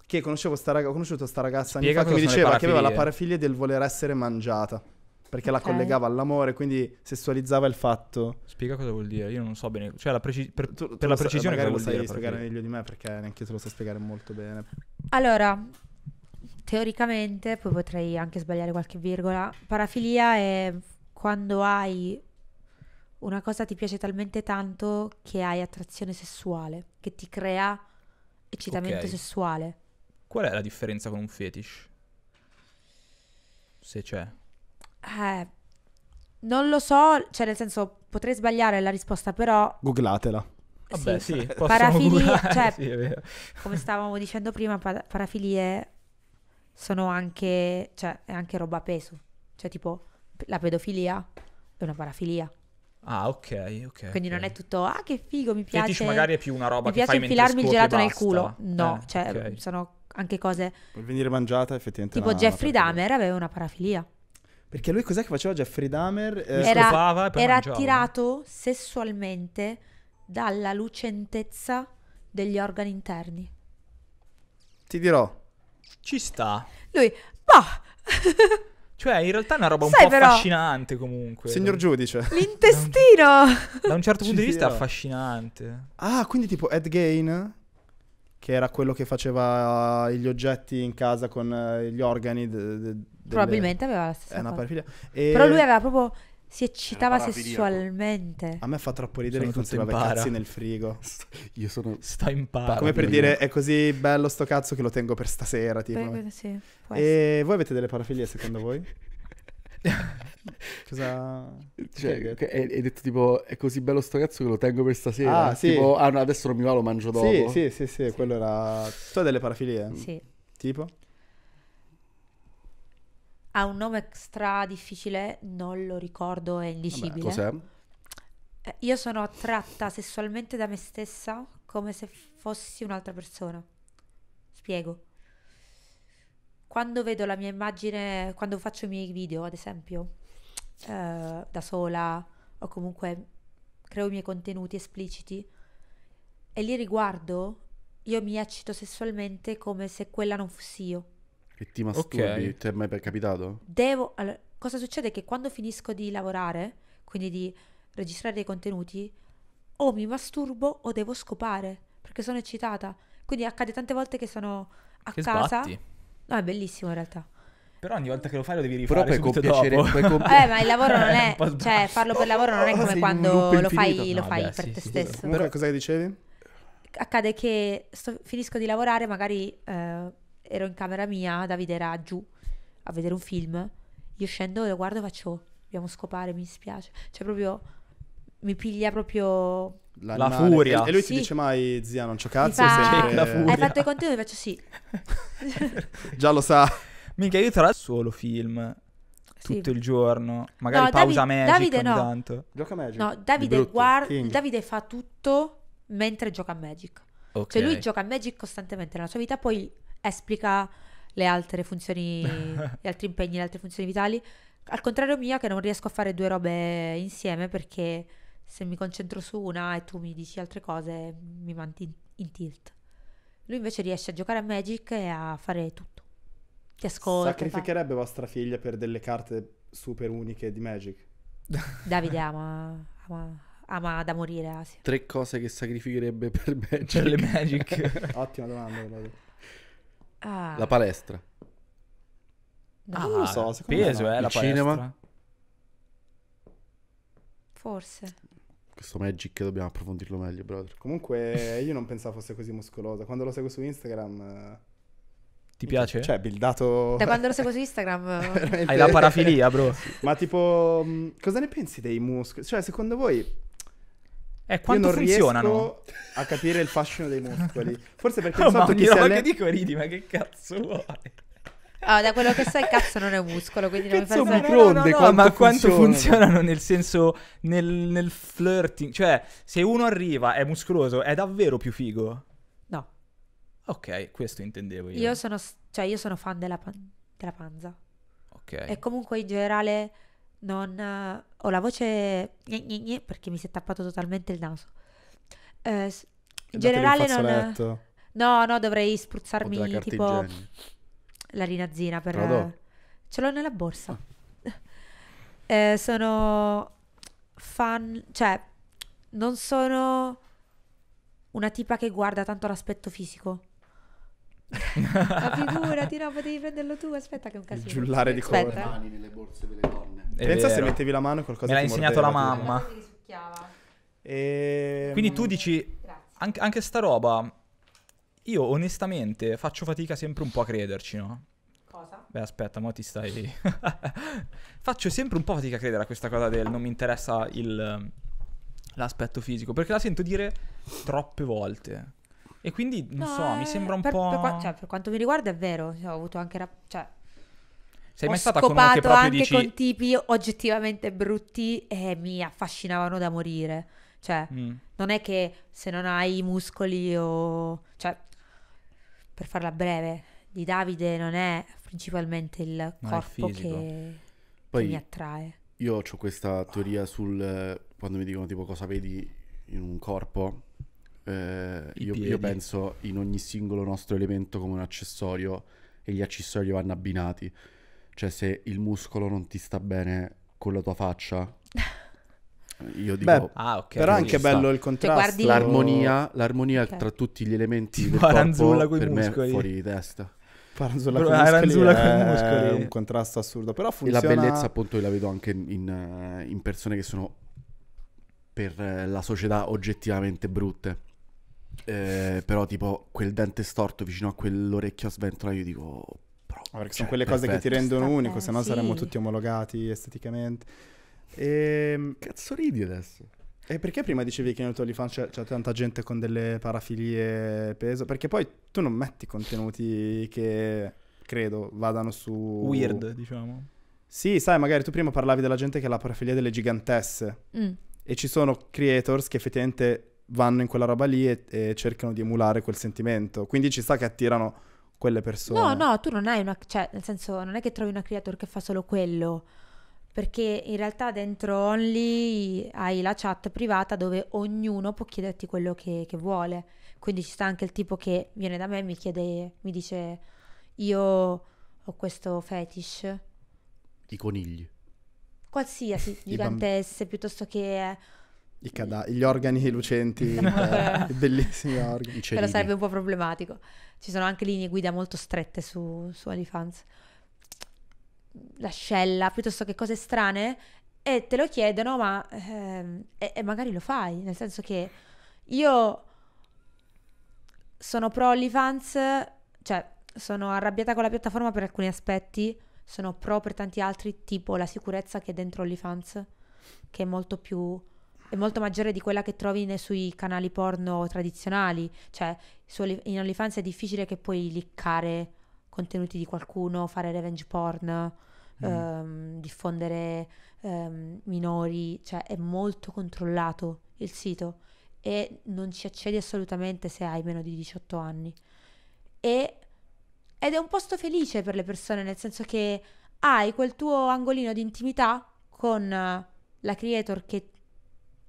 che conoscevo sta rag- ho conosciuto sta ragazza Spiega anni fa che mi diceva che aveva la parafilia del voler essere mangiata. Perché okay. la collegava all'amore, quindi sessualizzava il fatto.
Spiega cosa vuol dire, io non so bene. Cioè, la preci- per, tu, per tu la precisione, magari lo sai spiegare
meglio di me, perché neanche io te lo so spiegare molto bene.
Allora, teoricamente, poi potrei anche sbagliare qualche virgola. Parafilia è quando hai una cosa ti piace talmente tanto che hai attrazione sessuale, che ti crea eccitamento okay. sessuale.
Qual è la differenza con un fetish? Se c'è.
Eh, non lo so, cioè nel senso potrei sbagliare la risposta, però... Googlatela.
Vabbè, sì, sì parafilie, (laughs) cioè, sì,
come stavamo dicendo prima, pa- parafilie sono anche, cioè, è anche roba a peso. Cioè, tipo, la pedofilia è una parafilia.
Ah, ok, ok. Quindi
okay. non è tutto, ah, che figo, mi piace. Fetish magari è più una roba mi che fai mentre Mi piace infilarmi il gelato nel culo. No, eh, cioè, okay. sono anche cose...
Per venire mangiata effettivamente... Tipo una, Jeffrey
una Dahmer aveva una parafilia.
Perché lui cos'è che faceva Jeffrey Dahmer? Eh, era, era attirato
sessualmente dalla lucentezza degli organi interni.
Ti dirò. Ci sta.
Lui, boh!
(laughs) Cioè, in realtà è una roba Sai, un po' però, affascinante comunque. Signor
giudice. (laughs) L'intestino! Da un certo punto (laughs) di vista è
affascinante.
Ah, quindi tipo Ed Gain, che era quello che faceva eh, gli oggetti in casa con eh, gli organi. De, de, delle... Probabilmente aveva la stessa è eh, cosa. Però lui
aveva proprio si eccitava sessualmente.
A me fa troppo ridere che conserva cazzi nel frigo. Sto, io sono sta in para. Come per dire è così bello sto cazzo che lo tengo per stasera, tipo. Beh, sì, e voi avete delle parafilie secondo voi? (laughs) Cosa
cioè, hai detto tipo è così bello sto cazzo che lo tengo per stasera. Ah, sì. Tipo ah no, adesso non
mi va, lo mangio dopo. Sì, sì, sì, sì, sì. quello era Tu hai delle parafilie? Sì. Tipo?
Ha un nome stra difficile, non lo ricordo, è indicibile. Vabbè, cos'è? Eh, io sono attratta sessualmente da me stessa come se fossi un'altra persona. Spiego. Quando vedo la mia immagine, quando faccio i miei video, ad esempio, eh, da sola o comunque creo i miei contenuti espliciti e li riguardo, io mi eccito sessualmente come se quella non fossi io.
E ti masturbi? Okay. Ti è mai capitato?
Devo... Allora, cosa succede? Che quando finisco di lavorare, quindi di registrare dei contenuti, o mi masturbo o devo scopare, perché sono eccitata. Quindi accade tante volte che sono a che casa... Sbatti. No, è bellissimo in realtà.
Però ogni volta che lo
fai lo devi rifare Però subito piacere, dopo. Compi- (laughs) eh, ma il lavoro non è... (laughs) cioè, farlo per lavoro non è (laughs) come quando lo fai, lo fai beh, per sì, te sì, stesso. Però
cosa dicevi?
Accade che sto, finisco di lavorare, magari eh, ero in camera mia, Davide era giù a vedere un film, io scendo, lo guardo e faccio, dobbiamo scopare, mi spiace. Cioè proprio, mi piglia proprio... La, la furia. E lui sì. ti dice
mai, zia, non c'ho cazzo, mi fa... sempre... la furia. Hai fatto i
contenuti? Faccio sì.
(laughs) Già lo
sa. Mica io tra solo film tutto sì. il giorno, magari no, pausa David, Magic
Davide no. tanto. Gioca Magic. No, Davide, guarda, Davide fa tutto mentre gioca a Magic. Okay. Cioè lui gioca a Magic costantemente nella sua vita, poi esplica le altre funzioni, (laughs) gli altri impegni, le altre funzioni vitali. Al contrario mia che non riesco a fare due robe insieme perché se mi concentro su una e tu mi dici altre cose mi manti in tilt. Lui invece riesce a giocare a Magic e a fare tutto. Ti ascolta. Sacrificherebbe
fa... vostra figlia per delle carte super uniche di Magic?
(laughs) Davide ama, ama, ama da morire Asia.
Tre cose che sacrificherebbe
per Magic. Per le Magic. (laughs) Ottima domanda. Davide. Ah. La palestra.
No. Ah, non lo so, ah, secondo peso, me no. eh, Il la cinema?
Forse.
Questo magic dobbiamo approfondirlo meglio, brother.
Comunque io non pensavo fosse così muscolosa. Quando lo seguo su Instagram... Eh, Ti piace? Cioè, buildato... Da quando
lo seguo su Instagram... Eh. (laughs)
Hai la parafilia, bro. Ma tipo, mm, cosa ne pensi dei muscoli? Cioè, secondo voi e eh, quanto Io non funzionano? a capire il fascino dei muscoli. Forse perché oh, (laughs) sotto ma chi si che dico ridi,
ma che cazzo vuoi?
Oh, da quello che sai, cazzo non è muscolo, quindi che non mi fa pensare... No, no, no, no, quanto ma quanto funzionano, funzionano
nel senso, nel, nel, flirting? Cioè, se uno arriva, è muscoloso, è davvero più figo? No. Ok, questo intendevo io. Io
sono, cioè, io sono fan della, pan- della panza. Ok. E comunque in generale non, ho la voce gne, gne, gne, perché mi si è tappato totalmente il naso. Eh, in generale non... No, no, dovrei spruzzarmi tipo la rinazzina per... Ce l'ho nella borsa. Ah. (laughs) Eh, sono fan... cioè, non sono una tipa che guarda tanto l'aspetto fisico. Ma (laughs) figurati, no, potevi prenderlo tu. Aspetta, che è un casino. Il giullare di colore. Le mani nelle borse delle donne. È Pensa vero. se mettevi
la mano e qualcosa
Me l'ha insegnato la mamma. E... Ehm, Quindi tu dici, anche, anche sta roba, io onestamente faccio fatica sempre un po' a crederci, no? Cosa? Beh, aspetta, mo ti stai. (laughs) Faccio sempre un po' fatica a credere a questa cosa del non mi interessa il, l'aspetto fisico, perché la sento dire troppe volte.
E quindi, non no, so, eh, mi sembra un per, po'... Per, qua- cioè, per quanto mi riguarda è vero, cioè, ho avuto anche... Rap- cioè, Sei mai stata con uno che proprio anche dici... con tipi oggettivamente brutti e mi affascinavano da morire. Cioè, mm. non è che se non hai i muscoli o... Cioè, per farla breve, di Davide non è principalmente il corpo il che, Poi, che, mi attrae.
Io ho questa teoria sul... Eh, quando mi dicono tipo cosa vedi in un corpo eh, io, io, penso in ogni singolo nostro elemento come un accessorio e gli accessori vanno abbinati. Cioè se il muscolo non ti sta bene con la tua faccia... (laughs) Io dico, Beh, ah, okay, però è anche sta. bello il cioè, contrasto. L'armonia, l'armonia okay. tra tutti gli elementi del corpo per me fuori di testa. Paranzulla con, i muscoli è un contrasto assurdo. Però funziona... E la bellezza, appunto, io la vedo anche in, eh, in persone che sono per eh, la società oggettivamente brutte. Eh, però tipo quel dente storto vicino a quell'orecchio a sventola io dico... Bro,
ah, perché cioè, sono quelle perfetto. cose che ti rendono Sta unico, se no sì. saremmo tutti omologati esteticamente. E... Ehm, Cazzo ridi adesso? E perché prima dicevi che in OnlyFans c'è, c'è tanta gente con delle parafilie peso? Perché poi tu non metti contenuti che, credo, vadano su... Weird, diciamo. Sì, sai, magari tu prima parlavi della gente che ha la parafilia delle gigantesse. Mm. E ci sono creators che effettivamente vanno in quella roba lì e, e, cercano di emulare quel sentimento. Quindi ci sta che attirano quelle persone. No, no,
tu non hai una... cioè, nel senso, non è che trovi una creator che fa solo quello. Perché in realtà dentro Only hai la chat privata dove ognuno può chiederti quello che, che vuole. Quindi ci sta anche il tipo che viene da me e mi chiede, mi dice, io ho questo fetish.
Di conigli.
Qualsiasi, gigantesse, bamb- piuttosto che eh,
cada- gli organi lucenti, (laughs) eh, bellissimi organi. Però sarebbe
un po' problematico. Ci sono anche linee guida molto strette su, su OnlyFans. L'ascella, piuttosto che cose strane, e te lo chiedono, ma ehm, e, e magari lo fai, nel senso che io sono pro OnlyFans, cioè sono arrabbiata con la piattaforma per alcuni aspetti, sono pro per tanti altri, tipo la sicurezza che è dentro OnlyFans, che è molto più è molto maggiore di quella che trovi sui canali porno tradizionali. Cioè, in OnlyFans è difficile che puoi liccare contenuti di qualcuno, fare revenge porn, mm. ehm, diffondere ehm, minori, cioè è molto controllato il sito e non ci accedi assolutamente se hai meno di 18 anni. E, ed è un posto felice per le persone, nel senso che hai quel tuo angolino di intimità con la creator che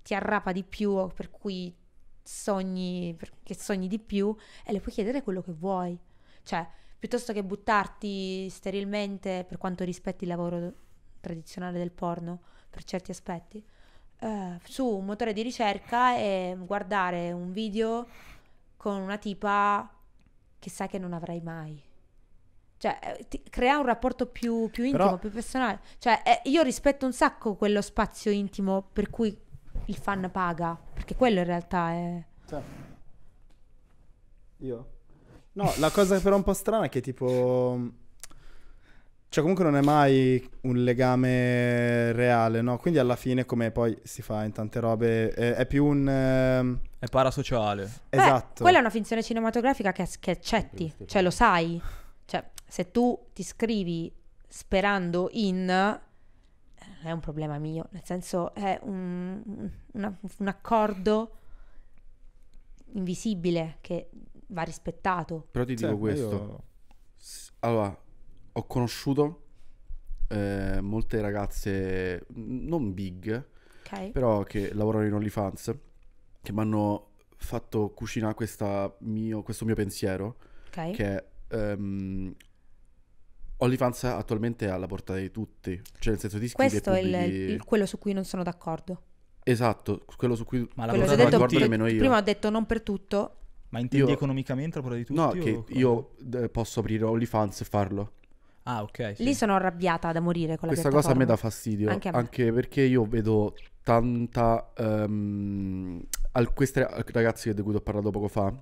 ti arrapa di più o per cui sogni, che sogni di più e le puoi chiedere quello che vuoi. Cioè, piuttosto che buttarti sterilmente, per quanto rispetti il lavoro tradizionale del porno, per certi aspetti, eh, su un motore di ricerca e guardare un video con una tipa che sai che non avrai mai. Cioè, eh, ti, crea un rapporto più, più intimo, Però... più personale. Cioè, eh, io rispetto un sacco quello spazio intimo per cui il fan paga, perché quello in realtà è... Cioè.
Io?
No, la cosa però un po' strana è che tipo... Cioè comunque non è mai un legame reale, no? Quindi alla fine, come poi si fa in tante robe, è, è più un... Ehm, è
parasociale.
Esatto. quella è una
finzione cinematografica che, che accetti, cioè lo sai. Cioè, se tu ti scrivi sperando in non è un problema mio, nel senso è un, un, un accordo invisibile che va rispettato. Però ti dico cioè, questo. Io...
Allora, ho conosciuto eh, molte ragazze non big, okay. però che lavorano in OnlyFans, che mi hanno fatto cucinare mio, questo mio pensiero, okay. che um, OnlyFans attualmente è alla portata di tutti, cioè nel senso di iscrivi Questo è pubblichi... il, il-
quello su cui non sono d'accordo.
Esatto, quello su cui Ma la Quello che ho non portata detto ricordo prima, nemmeno io. prima
ho detto non per tutto.
Ma intendi Io- economicamente la prova di tutti? no, che o- io posso aprire OnlyFans e farlo.
Ah, ok.
sì. Lì sono arrabbiata da morire con la Questa cosa a me dà fastidio, Anche
anche, perché io vedo tanta... ehm, al, queste ragazze che- di cui ti ho parlato poco fa,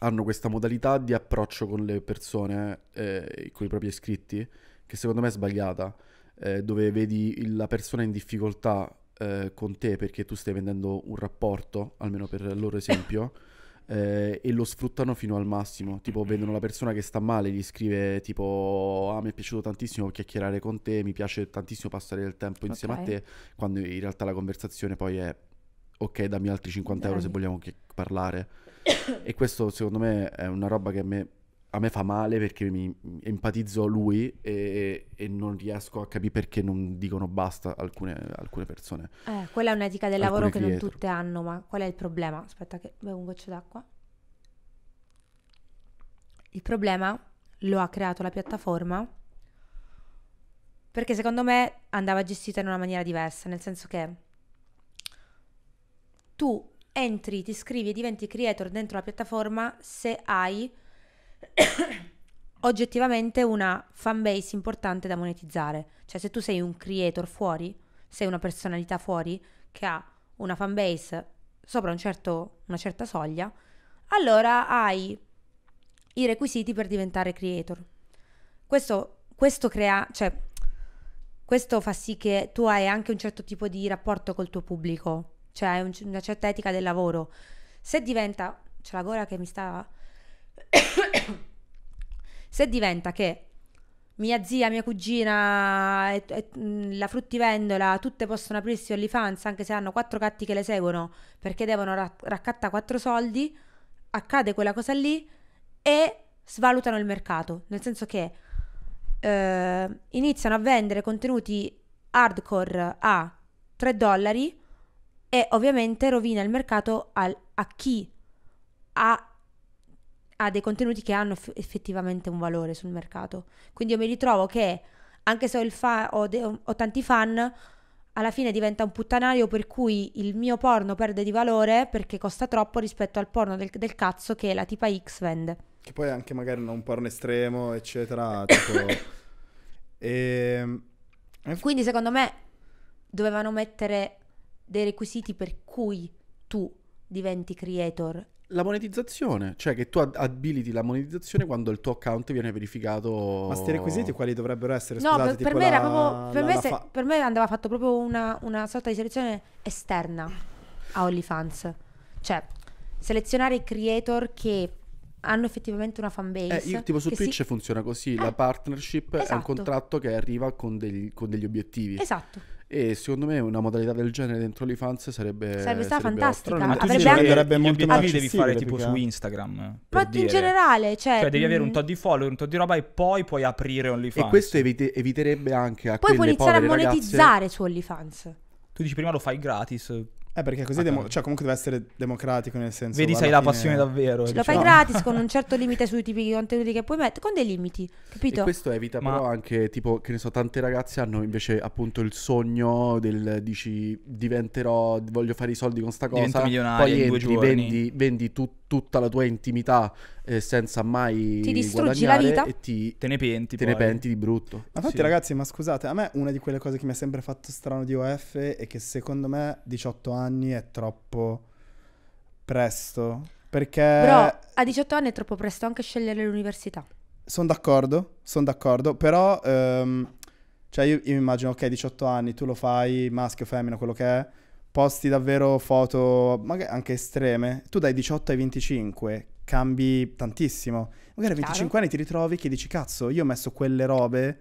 hanno questa modalità di approccio con le persone, eh, con i propri iscritti, che secondo me è sbagliata, eh, dove vedi la persona in difficoltà eh, con te perché tu stai vendendo un rapporto, almeno per loro esempio, (coughs) eh, e lo sfruttano fino al massimo. Tipo, mm-hmm. vedono la persona che sta male, gli scrive tipo, ah mi è piaciuto tantissimo chiacchierare con te, mi piace tantissimo passare del tempo insieme okay. a te, quando in realtà la conversazione poi è ok, dammi altri 50 euro se vogliamo parlare. (coughs) e questo secondo me è una roba che a me, a me fa male perché mi empatizzo lui e, e, non riesco a capire perché non dicono basta alcune, alcune persone.
Eh, quella è un'etica del lavoro che creator. non tutte hanno, ma qual è il problema? Aspetta che bevo un goccio d'acqua. Il problema lo ha creato la piattaforma perché secondo me andava gestita in una maniera diversa, nel senso che tu entri, ti iscrivi e diventi creator dentro la piattaforma se hai (coughs) oggettivamente una fan base importante da monetizzare. Cioè se tu sei un creator fuori, sei una personalità fuori che ha una fan base sopra un certo, una certa soglia, allora hai i requisiti per diventare creator. Questo, questo crea, cioè, questo fa sì che tu hai anche un certo tipo di rapporto col tuo pubblico cioè un, una certa etica del lavoro. Se diventa, c'è la gola che mi stava, (coughs) se diventa che mia zia, mia cugina, e, e, la fruttivendola, tutte possono aprirsi OnlyFans anche se hanno quattro gatti che le seguono perché devono ra- raccattare quattro soldi, accade quella cosa lì e svalutano il mercato, nel senso che eh, iniziano a vendere contenuti hardcore a 3 dollari e ovviamente rovina il mercato al, a chi ha, ha, dei contenuti che hanno effettivamente un valore sul mercato. Quindi io mi ritrovo che anche se ho, fa- ho, de- ho tanti fan, alla fine diventa un puttanario per cui il mio porno perde di valore perché costa troppo rispetto al porno del, del cazzo che la tipa X vende.
Che poi anche magari non un porno estremo, eccetera. (coughs) tipo...
e... Ehm, Quindi secondo me dovevano mettere dei requisiti per cui tu diventi creator? La monetizzazione,
cioè che tu abiliti la monetizzazione quando il tuo account viene verificato. Ma sti requisiti quali
dovrebbero essere? No, Scusate, per, per, me la, proprio, per, la, se, fa...
per, me andava fatto proprio una, una sorta di selezione esterna a OnlyFans. Cioè, selezionare i creator che hanno effettivamente una fanbase. Eh, io, tipo su Twitch
si... funziona così, eh, la partnership esatto. è un esatto. contratto che arriva con, degli, con degli obiettivi. Esatto. E secondo me una modalità del genere dentro OnlyFans sarebbe.
Sarebbe stata fantastica. Ottima. Ma tu avrebbe anche...
renderebbe molto più devi fare tipo su Instagram. Ma in generale,
cioè... cioè. devi avere un
tot di follower, un tot di roba e poi puoi aprire OnlyFans. E
questo evite- eviterebbe anche a
poi quelle Poi puoi iniziare a monetizzare
ragazze... su OnlyFans.
Tu dici prima lo fai
gratis, eh, perché così, ah, demo- cioè, comunque deve essere democratico nel senso. Vedi sai la fine... passione davvero. Lo fai diciamo. gratis con un
certo limite sui tipi di contenuti che puoi mettere, con dei limiti, capito? E questo
evita Ma... però
anche, tipo, che ne so, tante ragazze hanno invece appunto il sogno del dici diventerò, voglio fare i soldi con sta cosa. Divento milionario poi entri, vendi, vendi tutto tutta la tua intimità eh, senza mai ti distruggi la vita e ti, te ne penti te poi. ne penti di
brutto ma infatti sì. ragazzi ma scusate a me una di quelle cose che mi ha sempre fatto strano di OF è che secondo me 18 anni è troppo presto perché però
a 18 anni è troppo presto anche scegliere l'università
sono d'accordo sono d'accordo però um, cioè io, io immagino ok 18 anni tu lo fai maschio femmina quello che è posti davvero foto magari anche estreme, tu dai 18 ai 25, cambi tantissimo. Magari a 25 Chiaro. anni ti ritrovi che dici cazzo, io ho messo quelle robe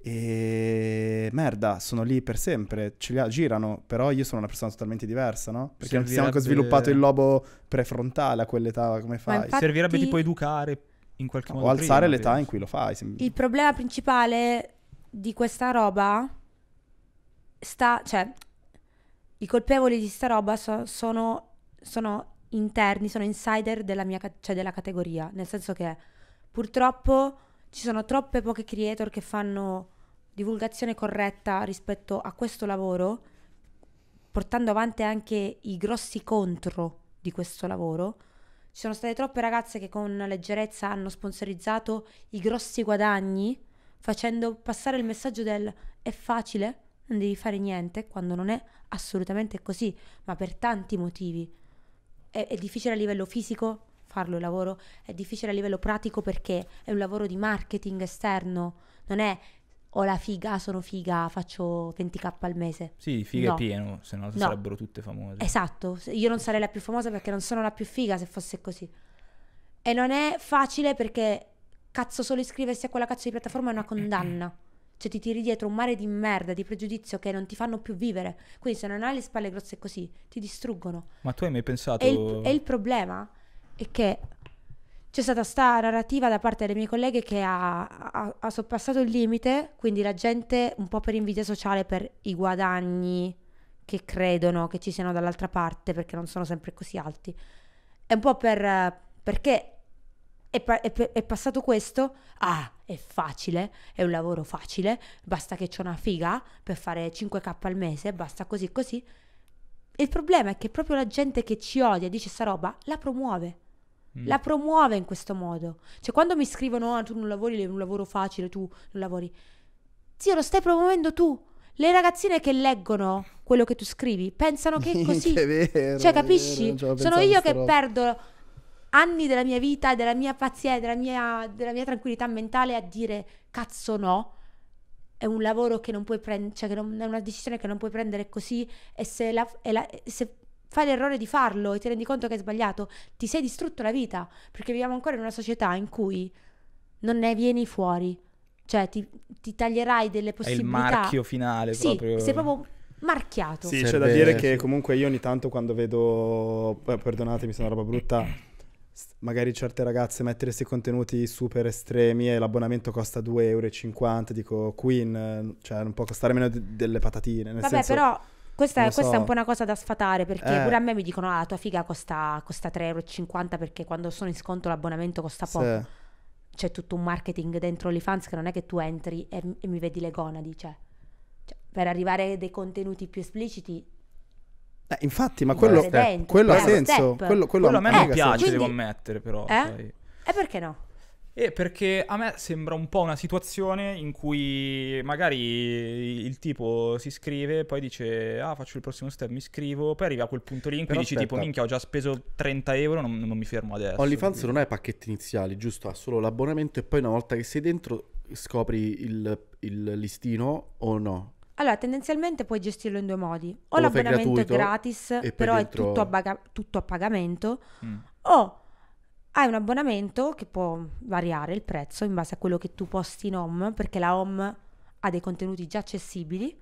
e merda, sono lì per sempre, ce li girano, però io sono una persona totalmente diversa, no? Perché Servirebbe... non siamo anche sviluppato il lobo prefrontale a quell'età, come fai? Infatti... Servirebbe tipo educare in qualche modo. O alzare prima, l'età penso. in cui lo fai. Il
problema principale di questa roba sta, cioè, i colpevoli di sta roba so- sono, sono interni, sono insider della, mia, cioè della categoria, nel senso che purtroppo ci sono troppe poche creator che fanno divulgazione corretta rispetto a questo lavoro, portando avanti anche i grossi contro di questo lavoro. Ci sono state troppe ragazze che con leggerezza hanno sponsorizzato i grossi guadagni, facendo passare il messaggio del è facile, non devi fare niente quando non è assolutamente così, ma per tanti motivi. È, è, difficile a livello fisico farlo il lavoro, è difficile a livello pratico perché è un lavoro di marketing esterno, non è ho oh, la figa, sono figa, faccio 20k al mese. Sì, figa no. è pieno,
se no sarebbero tutte famose.
Esatto, io non sarei la più famosa perché non sono la più figa se fosse così. E non è facile perché cazzo solo iscriversi a quella cazzo di piattaforma è una condanna. Cioè ti tiri dietro un mare di merda, di pregiudizio che non ti fanno più vivere. Quindi se non hai le spalle grosse così, ti distruggono.
Ma tu hai mai pensato... E il, e il
problema è che c'è stata sta narrativa da parte delle mie colleghe che ha, ha, ha, soppassato il limite, quindi la gente un po' per invidia sociale, per i guadagni che credono che ci siano dall'altra parte, perché non sono sempre così alti, è un po' per, eh, perché è, è, è, passato questo? Ah, è facile, è un lavoro facile, basta che c'è una figa per fare 5k al mese, basta così così. Il problema è che proprio la gente che ci odia e dice sta roba la promuove. Mm. La promuove in questo modo. Cioè, quando mi scrivono: Ah, tu non lavori, è un lavoro facile, tu non lavori. Zio, lo stai promuovendo tu. Le ragazzine che leggono quello che tu scrivi pensano che è (laughs) così. è vero, cioè, capisci? Vero, Sono io che roba. perdo anni della mia vita, della mia pazienza, della mia, della mia tranquillità mentale a dire cazzo no è un lavoro che non puoi prendere, cioè che non, è una decisione che non puoi prendere così e se, la, e la, se, fai l'errore di farlo e ti rendi conto che hai sbagliato, ti sei distrutto la vita, perché viviamo ancora in una società in cui non ne vieni fuori, cioè ti, ti taglierai delle possibilità. È il marchio finale sì, proprio. sei proprio marchiato. Sì, Serve... c'è da dire che
comunque io ogni tanto quando vedo, eh, perdonatemi sono una roba brutta, magari certe ragazze mettere questi contenuti super estremi e l'abbonamento costa 2,50 euro, dico Queen, cioè non può costare meno di, delle patatine. Nel Vabbè, senso, però questa, questa so. è un po' una
cosa da sfatare perché eh. pure a me mi dicono, ah, la tua figa costa, costa 3,50 euro perché quando sono in sconto l'abbonamento costa poco. Sì. C'è tutto un marketing dentro OnlyFans che non è che tu entri e, e mi vedi le gonadi, cioè. cioè per arrivare a dei contenuti più espliciti
eh, infatti, ma quello, quello, quello ha senso. Quello, quello, a me non piace, quindi... devo ammettere, però.
Eh? E eh, perché no? E perché a me sembra un po' una situazione in cui magari il tipo si scrive, poi dice ah faccio il prossimo step, mi scrivo, poi arriva a quel punto lì in cui Però dici aspetta. tipo minchia ho già speso 30 euro, non, non mi fermo adesso. OnlyFans
non ha i pacchetti iniziali, giusto? Ha solo l'abbonamento e poi una volta che sei dentro scopri il, il listino o no?
Allora, tendenzialmente puoi gestirlo in due modi. O, o l'abbonamento è gratis, però dentro... è tutto a, baga- tutto a pagamento, mm. o hai un abbonamento che può variare il prezzo in base a quello che tu posti in home, perché la home ha dei contenuti già accessibili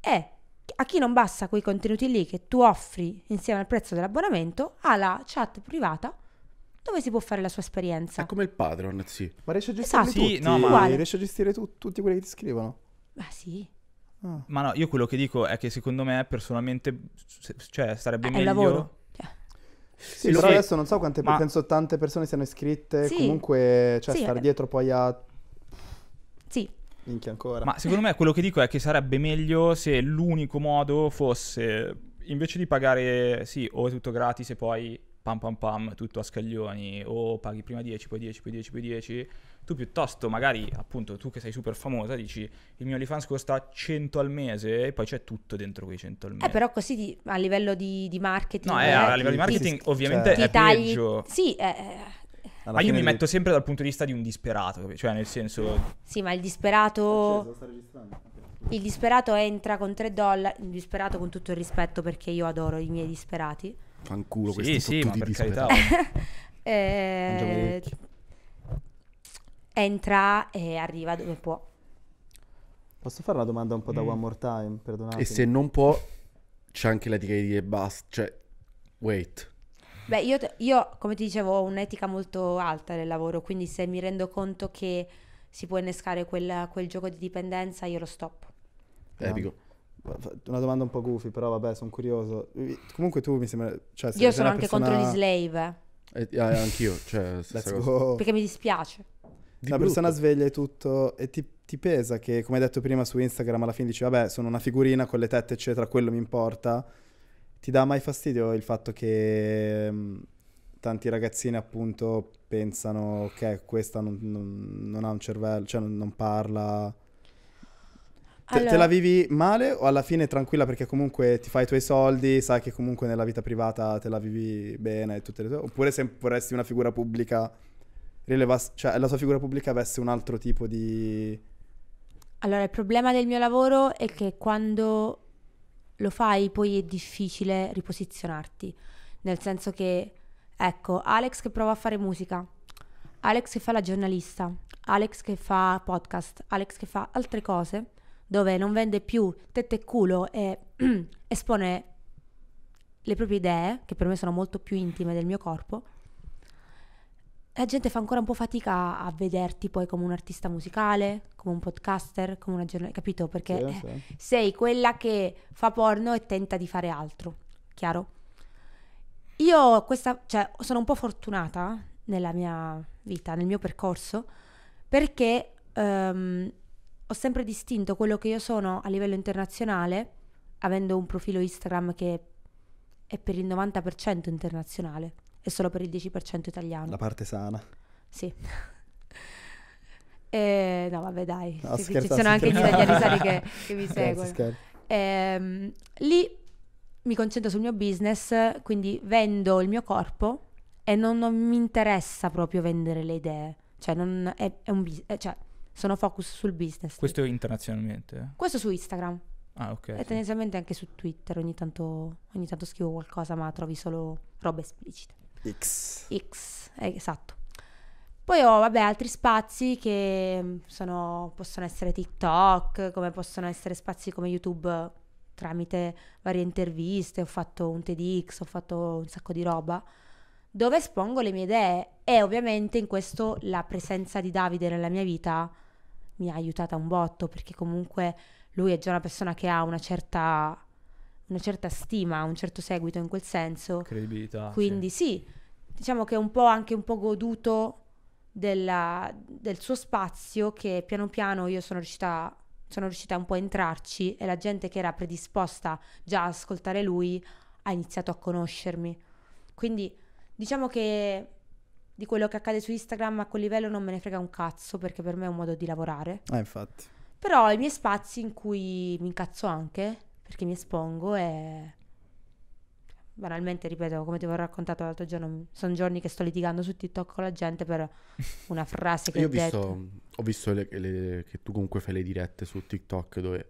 e a chi non basta quei contenuti lì che tu offri insieme al prezzo dell'abbonamento ha la chat privata dove si può fare la sua esperienza. È come il
Patreon, sì.
Ma riesci a gestire esatto. tutti? Sì, no, ma... Uguale. a gestire tu, tutti quelli che ti scrivono? Ma sì.
Ah. Ma no, io quello che dico è che secondo me personalmente cioè, sarebbe eh, è meglio... lavoro.
Cioè. Sì, sì, però sì. adesso non so quante, ma... penso tante persone siano iscritte, sì. comunque cioè, sì, stare eh. dietro poi a... Sì. Minchia ancora. Ma secondo
me quello che dico è che sarebbe meglio se l'unico modo fosse, invece di pagare, sì, o è tutto gratis e poi pam pam pam, tutto a scaglioni, o paghi prima 10, poi 10, poi 10, poi 10 tu piuttosto magari appunto tu che sei super famosa dici il mio OnlyFans costa 100 al mese e poi c'è tutto dentro quei 100 al eh, mese. Eh
però così di, a livello di, di marketing... No, eh, a eh, livello di marketing ti, ovviamente cioè, è tagli, peggio. Sì, eh... eh
Alla ma io mi devi... metto sempre dal punto di vista di un disperato, cioè nel senso...
Sì, ma il disperato... Il disperato entra con 3 dollari, il disperato con tutto il rispetto perché io adoro i miei disperati.
Fanculo, sì, questi sì, sono tutti disperati.
Carità, (laughs) eh, entra e arriva dove può.
Posso fare una domanda un po' da mm. one more time, perdonate. E se
non può, c'è anche l'etica di dire basta, cioè, wait.
Beh, io, io, come ti dicevo, ho un'etica molto alta del lavoro, quindi se mi rendo conto che si può innescare quel, quel gioco di dipendenza, io lo stop.
Epico. Una domanda un po' goofy, però vabbè, sono curioso. Comunque tu mi sembra... Cioè, io sono anche persona... contro gli slave. Eh, eh anch'io, cioè... Perché
mi dispiace una brutto. persona
sveglia e tutto e ti, ti, pesa che, come hai detto prima su Instagram, alla fine dici, vabbè, sono una figurina con le tette, eccetera, quello mi importa. Ti dà mai fastidio il fatto che mm, tanti ragazzini appunto pensano che questa non, non, non ha un cervello, cioè non, non parla... Te, allora... te, la vivi male o alla fine tranquilla perché comunque ti fai i tuoi soldi, sai che comunque nella vita privata te la vivi bene tutte le tue... Oppure se vorresti una figura pubblica rilevasse, cioè la sua figura pubblica avesse un altro tipo di...
Allora, il problema del mio lavoro è che quando lo fai poi è difficile riposizionarti, nel senso che, ecco, Alex che prova a fare musica, Alex che fa la giornalista, Alex che fa podcast, Alex che fa altre cose, dove non vende più tette e culo e (clears throat) espone le proprie idee, che per me sono molto più intime del mio corpo, la gente fa ancora un po' fatica a vederti poi come un artista musicale, come un podcaster, come una giornalista, capito? Perché sì, eh, sì. sei quella che fa porno e tenta di fare altro, chiaro? Io questa, cioè, sono un po' fortunata nella mia vita, nel mio percorso, perché um, ho sempre distinto quello che io sono a livello internazionale, avendo un profilo Instagram che è per il 90% internazionale e solo per il 10% italiano. La parte sana. Sì. (laughs) e, no, vabbè, dai. No, sì, scherzo, ci sono anche gli italiani sani che, (laughs) che mi seguono. Grazie, e, ehm, lì mi concentro sul mio business, quindi vendo il mio corpo e non, non mi interessa proprio vendere le idee. Cioè, non, è, è un business. Eh, cioè, sono focus sul business. Questo
lì. internazionalmente? Eh? Questo
su Instagram. Ah, ok. E sì. tendenzialmente anche su Twitter. Ogni tanto, ogni tanto scrivo qualcosa, ma trovi solo roba esplicita. X. X, eh, esatto. Poi ho, vabbè, altri spazi che mm, sono, possono essere TikTok, come possono essere spazi come YouTube tramite varie interviste, ho fatto un TEDx, ho fatto un sacco di roba, dove espongo le mie idee e ovviamente in questo la presenza di Davide nella mia vita mi ha aiutata un botto, perché comunque lui è già una persona che ha una certa una certa stima, un certo seguito in quel senso. Credibilità. Quindi sì, sì diciamo che è un po' anche un po' goduto della, del suo spazio che piano piano io sono riuscita, sono riuscita un po' a entrarci e la gente che era predisposta già a ascoltare lui ha iniziato a conoscermi. Quindi diciamo che di quello che accade su Instagram a quel livello non me ne frega un cazzo perché per me è un modo di lavorare. Ah, infatti. Però i miei spazi in cui mi incazzo anche perché mi espongo e banalmente, ripeto, come ti avevo raccontato l'altro giorno, sono giorni che sto litigando su TikTok con la gente per una frase che Io ho detto.
visto, ho visto le, le, che tu comunque fai le dirette su TikTok dove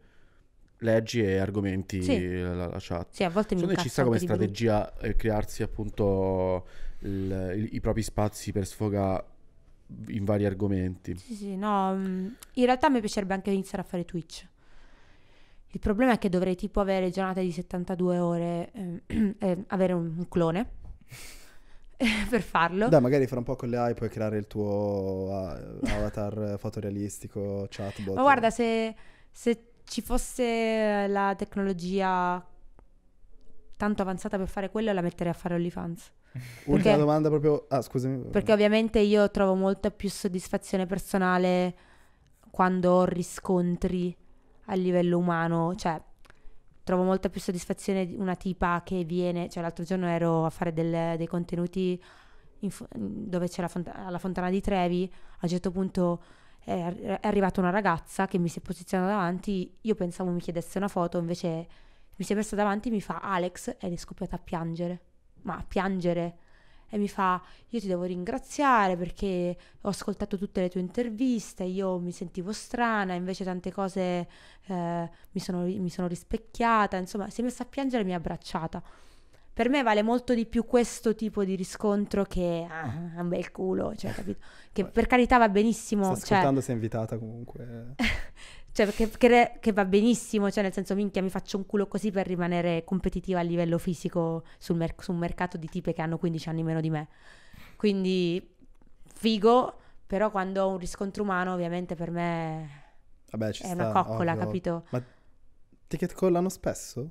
leggi e argomenti sì. la, la, chat. Sì, a volte mi Secondo ci sta come strategia eh, crearsi appunto il, il, i propri spazi per sfogare in vari argomenti. Sì,
sì, no, mm, in realtà mi piacerebbe anche iniziare a fare Twitch. Il problema è che dovrei tipo avere giornate di 72 ore, eh, (clears throat) eh, avere un, clone (laughs) eh, per farlo. Dai,
magari fra un po' con le AI puoi creare il tuo uh, avatar (laughs) fotorealistico, chatbot. Ma guarda,
se, se ci fosse la tecnologia tanto avanzata per fare quello, la metterei a fare OnlyFans. (laughs) Ultima
domanda proprio... Ah, scusami. Perché
ovviamente io trovo molta più soddisfazione personale quando ho riscontri a livello umano, cioè trovo molta più soddisfazione una tipa che viene, cioè l'altro giorno ero a fare del, dei contenuti in, dove c'è la, font- la, fontana di Trevi, a un certo punto è, è arrivata una ragazza che mi si è posizionata davanti, io pensavo mi chiedesse una foto, invece mi si è messa davanti e mi fa Alex ed è scoppiata a piangere, ma a piangere e mi fa io ti devo ringraziare perché ho ascoltato tutte le tue interviste, io mi sentivo strana, invece tante cose eh, mi, sono, mi sono rispecchiata, insomma si è messa a piangere e mi ha abbracciata. Per me vale molto di più questo tipo di riscontro che ah, un bel culo, cioè, capito? Che (laughs) per carità va benissimo. Sta cioè ascoltando, cioè...
sei invitata comunque.
Eh. (laughs) Cioè, che, che, che, va benissimo, cioè nel senso, minchia, mi faccio un culo così per rimanere competitiva a livello fisico sul mer- su un mercato di tipe che hanno 15 anni meno di me. Quindi, figo, però quando ho un riscontro umano, ovviamente per me Vabbè, ci è sta, una coccola, ovvio. capito?
Ma ticket collano spesso?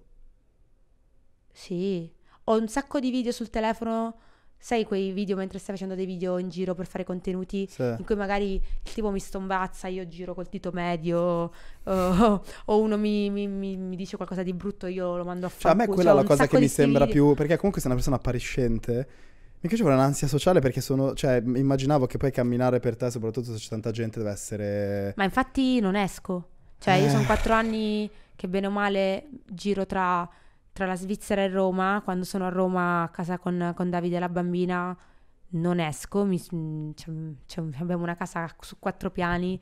Sì. Ho un sacco di video sul telefono sai quei video mentre stai facendo dei video in giro per fare contenuti sì. in cui magari il tipo mi stombazza, io giro col dito medio uh, (laughs) o uno mi, mi, mi, mi, dice qualcosa di brutto, io lo mando a fare. Cioè, a me quella è cioè, la cosa che mi sembra più,
perché comunque sei una persona appariscente. Mi piaceva un'ansia sociale perché sono. Cioè, immaginavo che poi camminare per te, soprattutto se c'è tanta gente, deve essere.
Ma infatti non esco. Cioè, eh. io sono quattro anni che bene o male giro tra tra la Svizzera e Roma, quando sono a Roma a casa con, con Davide la bambina, non esco, mi, cioè, cioè, abbiamo una casa su quattro piani,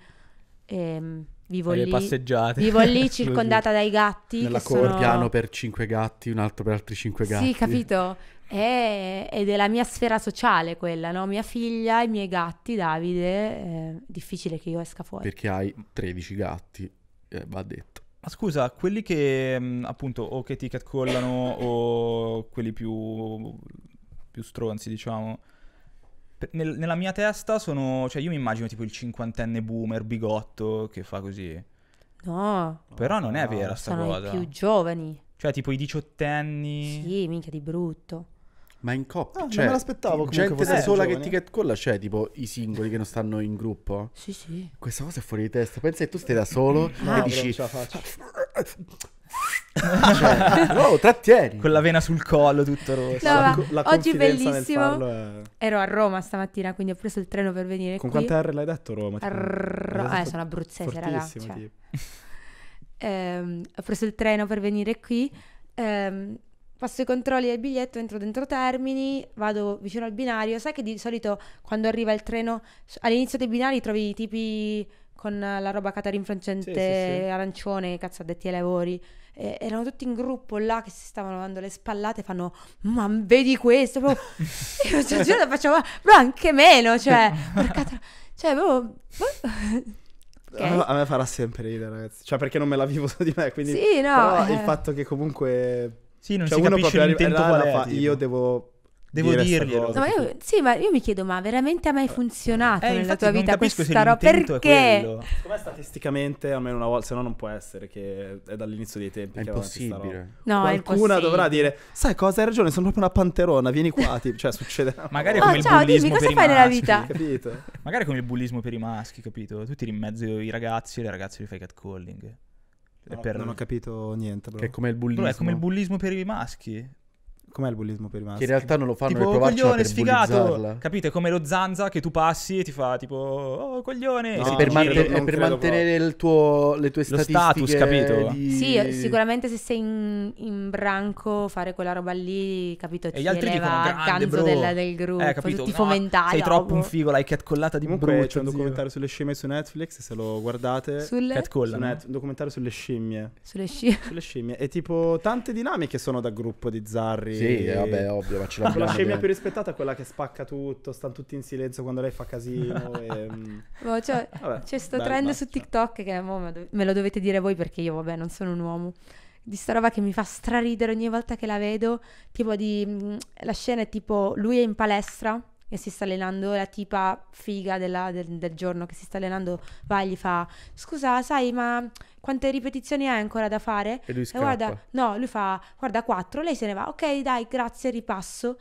e, ehm, vivo, lì, passeggiate. vivo lì, (laughs) circondata dai gatti. Nella che cor- sono... piano
per cinque gatti, un altro per altri cinque gatti. Sì, capito?
È, ed è la mia sfera sociale quella, no? Mia figlia, i miei gatti, Davide, è eh, difficile che io esca fuori.
Perché hai 13 gatti, eh, va detto.
Ma scusa, quelli che mm, appunto o che ti catcollano o quelli più, più stronzi, diciamo. nel- nella mia testa sono. Cioè, io mi immagino tipo il cinquantenne boomer bigotto che fa così. No, Però non è vera sta sono i più giovani. Cioè, tipo i
diciottenni. Sì, minchia di brutto.
Ma in coppia?
Ah,
cioè, non me cioè, l'aspettavo comunque. Gente da sola giovane. che ti
catcolla, c'è cioè, tipo i singoli che non stanno in gruppo? Sì, sì. Questa cosa è fuori di testa. Pensa che tu stai da solo
no, e dici... Non (laughs) cioè, no,
trattieni. Con la vena sul collo, tutto rosso. No, la, la oggi bellissimo. È...
Ero a Roma stamattina, quindi ho preso il treno per venire Con qui. quante R l'hai detto Roma? Arr- eh, sono abruzzese, ragazzi. Cioè. Ehm, ho preso il treno per venire qui. Ehm, passo i controlli del biglietto, entro dentro termini, vado vicino al binario. Sai che di solito quando arriva il treno, all'inizio dei binari trovi i tipi con la roba catarinfrancente, sì, sì, sì. arancione, cazzo addetti ai lavori. E, erano tutti in gruppo là che si stavano lavando le spallate e fanno ma vedi questo proprio... (laughs) io cioè, giuro facevo ma anche meno cioè (laughs) porcata... cioè proprio boh. (laughs) Okay. A
me farà sempre ridere, ragazzi. Cioè, perché non me la vivo su di me. Quindi... Sì, no. Però eh... il fatto che comunque sì, non cioè, si uno capisce l'intento qual è. Fa, tipo. io devo... Devo dirglielo. No, ma io,
sì, ma io mi chiedo, ma veramente ha mai eh, funzionato eh, nella tua vita questa roba? Perché?
Com'è statisticamente, almeno una volta, se no non può essere che è dall'inizio dei tempi. È impossibile. No, Qualcuna è impossibile. dovrà dire, sai cosa, hai ragione, sono proprio una panterona, vieni qua, ti, (laughs) cioè succede.
Magari oh, come il oh, ciao, bullismo dimmi, cosa fai nella vita? capito? Magari come il bullismo per i maschi, capito? Tu tiri in mezzo i ragazzi e le ragazze li fai catcalling. Non ho, non ho capito niente. Bro. Che è come il bullismo. Bro, è come il bullismo per i maschi. Com'è il bullismo per i maschi? Che in realtà non lo fanno tipo, per provarcela coglione, per sfigato. bullizzarla. Capite? Come lo zanza che tu passi e ti fa tipo, oh coglione. No, è per, man- credo, per mantenere
il tuo, le tue statistiche. Lo status, capito? Di...
Sì, sicuramente se sei in, in, branco, fare quella roba lì, capito? E gli altri dicono, grande bro. Della, del gruppo, eh, capito? Ti no, fomentare. Sei troppo un oh.
figo, l'hai catcollata di Comunque brucio. C'è un documentario zio. sulle scimmie su Netflix, se lo guardate. Sulle? Catcolla. Su net- un documentario sulle scimmie. Sulle scimmie. sulle scimmie. E tipo, tante dinamiche sono da gruppo di zarri. Sì, eh, vabbè, ovvio, ma ce (laughs) l'abbiamo. La scimmia più rispettata è quella che spacca tutto, stanno tutti in silenzio quando lei fa casino. (laughs) e... Mm, boh, cioè, (laughs) vabbè, c'è sto dai, trend basta.
su TikTok che me lo dovete dire voi perché io, vabbè, non sono un uomo di sta roba che mi fa straridere ogni volta che la vedo. Tipo di. Mm, la scena è tipo lui è in palestra e si sta allenando, la tipa figa della, del, del, giorno che si sta allenando va e gli fa scusa sai ma quante ripetizioni hai ancora da fare? E lui scappa. E guarda, no, lui fa guarda quattro lei se ne va, ok dai grazie ripasso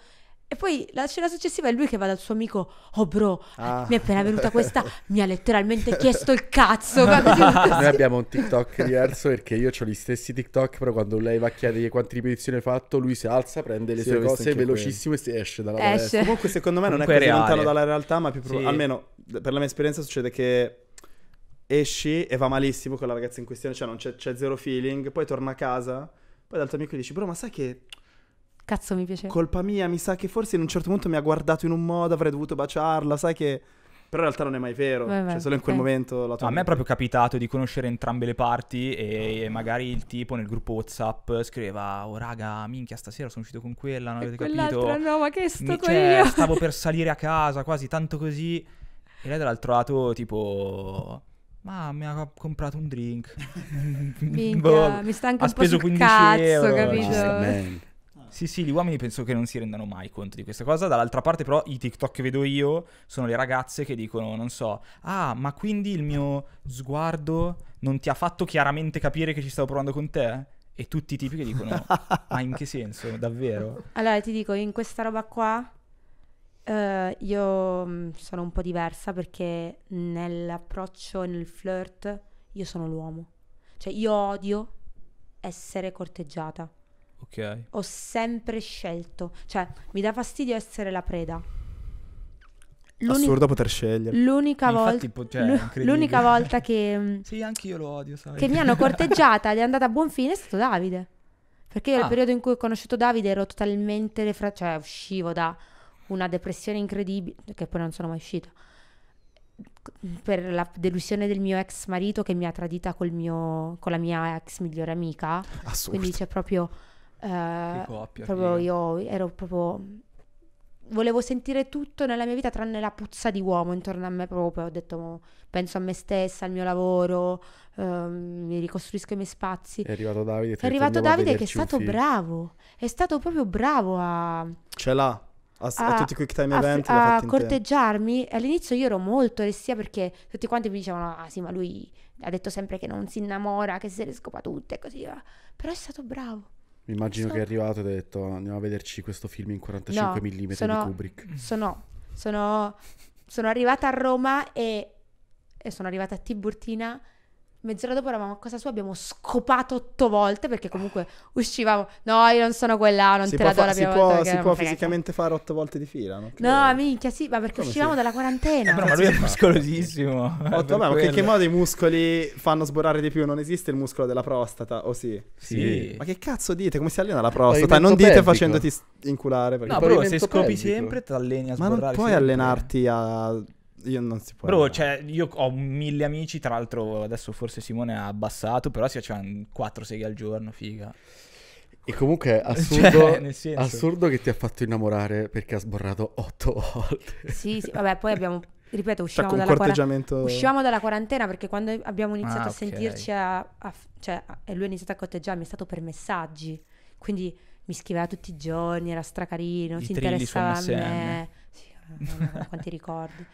e poi la scena successiva è lui che va dal suo amico, oh bro, ah. Eh, mi è appena venuta questa, mi ha letteralmente (laughs) chiesto il cazzo. Noi abbiamo un TikTok
diverso perché io ho gli stessi TikTok, però quando lei va a chiedergli quante ripetizioni ha fatto, lui si alza, prende le sì, sue cose velocissime e si esce dalla esce.
palestra. Comunque secondo me non Comunque
è così lontano dalla realtà, ma
più prob- sì. almeno per la mia esperienza succede che esci e va malissimo con la ragazza in questione, cioè c'è, c'è zero feeling, poi torna a casa, poi dal tuo amico gli dici, bro ma sai che
Cazzo, mi piaceva.
Colpa mia, mi sa che forse in un certo punto mi ha guardato in un modo, avrei dovuto baciarla, sai che... Però in realtà non è mai vero, beh, beh, cioè solo in quel okay. momento la tua... a me è proprio capitato di
conoscere entrambe le parti e, e magari il tipo nel gruppo Whatsapp scriveva "Oh raga, minchia, stasera sono uscito con quella, non e avete capito?". no, ma che sto Mi, cioè, stavo per (laughs) salire a casa, quasi tanto così. E lei dall'altro lato tipo ma mi ha comprato un drink. Minchia, (laughs) boh, mi sta anche ha un speso po' sul cazzo, euro. capito? Ah, sì, sì, gli uomini penso che non si rendano mai conto di questa cosa. Dall'altra parte, però, i TikTok che vedo io sono le ragazze che dicono, non so, ah, ma quindi il mio sguardo non ti ha fatto chiaramente capire che ci stavo provando con te? E tutti i tipi che dicono, ma in che senso, davvero?
Allora, ti dico, in questa roba qua... Uh, io mm, sono un po' diversa perché nell'approccio e nel flirt io sono l'uomo. Cioè io odio essere corteggiata. Ok. Ho sempre scelto, cioè mi dà fastidio essere la preda. L'uni- Assurdo poter scegliere. L'unica, vol- Infatti, po- cioè, è l'unica volta che, mm, (laughs) Sì, anche io lo odio, sai. che mi hanno corteggiata ed è andata a buon fine è stato Davide. Perché io nel ah. periodo in cui ho conosciuto Davide ero totalmente refra- cioè uscivo da una depressione incredibile, che poi non sono mai uscita, per la delusione del mio ex marito che mi ha tradita col mio- con la mia ex migliore amica. Assurdo. Quindi c'è proprio eh, coppia, proprio figa. io ero proprio volevo sentire tutto nella mia vita tranne la puzza di uomo intorno a me proprio. Ho detto, penso a me stessa, al mio lavoro, ehm, mi ricostruisco i miei spazi. È arrivato Davide. È arrivato Davide che è stato bravo, è stato proprio bravo a...
Ce l'ha. A, a, a tutti quei time event a, a
corteggiarmi all'inizio io ero molto restia perché tutti quanti mi dicevano ah sì ma lui ha detto sempre che non si innamora che se le scopa tutte e così però è stato bravo
Immagino sono... che è arrivato e hai detto andiamo a vederci questo film in 45 no, mm sono, di Kubrick.
Sono, sono, sono, arrivata a Roma e, e sono arrivata a Tiburtina Mezz'ora dopo eravamo a casa sua, abbiamo scopato otto volte perché comunque uscivamo. No, io non sono quella, non si te la do fa- la prima Si può, si può
fisicamente fare otto volte di fila, no?
No, minchia, sì, ma perché Come uscivamo sì? dalla quarantena. Eh, però ma lui è
muscolosissimo. Otto, ma che, che modo i muscoli fanno sborrare di più? Non esiste il muscolo della prostata, o oh, sì? sì? Sì. Ma che cazzo dite? Come si allena la prostata? Non dite pelvico. facendoti inculare. No, però se scopi pelvico. sempre ti alleni a sborrare Ma non puoi sempre. allenarti a io non si può. Bro,
arrivare. cioè, io ho mille amici. Tra l'altro, adesso forse Simone ha abbassato. Però si facevano 4 seghe al giorno, figa.
E comunque (laughs) è
cioè, assurdo, cioè,
assurdo che ti ha fatto innamorare perché ha sborrato 8 (laughs) volte.
Sì, sì, vabbè, poi abbiamo ripeto, uscivamo, dalla, corteggiamento... quara- uscivamo dalla quarantena perché quando abbiamo iniziato ah, a okay. sentirci, a, a, cioè, a, e lui ha iniziato a corteggiarmi, è stato per messaggi. Quindi mi scriveva tutti i giorni, era stracarino, I si interessava a me. Sì, eh, quanti ricordi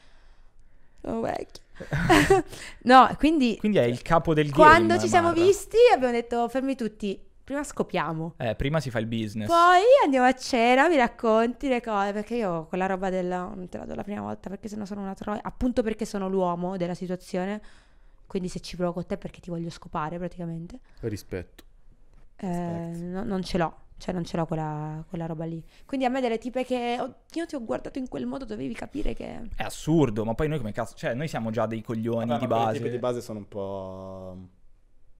sono vecchia. (laughs) (laughs) no, quindi... Quindi è il capo
del gruppo. Quando eh, ci Mara. siamo
visti abbiamo detto, fermi tutti, prima scopiamo.
Eh, prima si fa il business. Poi
andiamo a cena, mi racconti le cose, perché io quella roba della... non te la do la prima volta, perché sennò sono una troia, appunto perché sono l'uomo della situazione, quindi se ci provo con te perché ti voglio scopare praticamente.
Rispetto.
Eh, no, non ce l'ho. Cioè non c'era quella, quella roba lì. Quindi a me delle tipe che io ti ho guardato in quel modo dovevi capire che...
È assurdo, ma poi noi come cazzo... Cioè noi siamo già dei coglioni Vabbè, di ma base. Le tipi di
base sono un po'...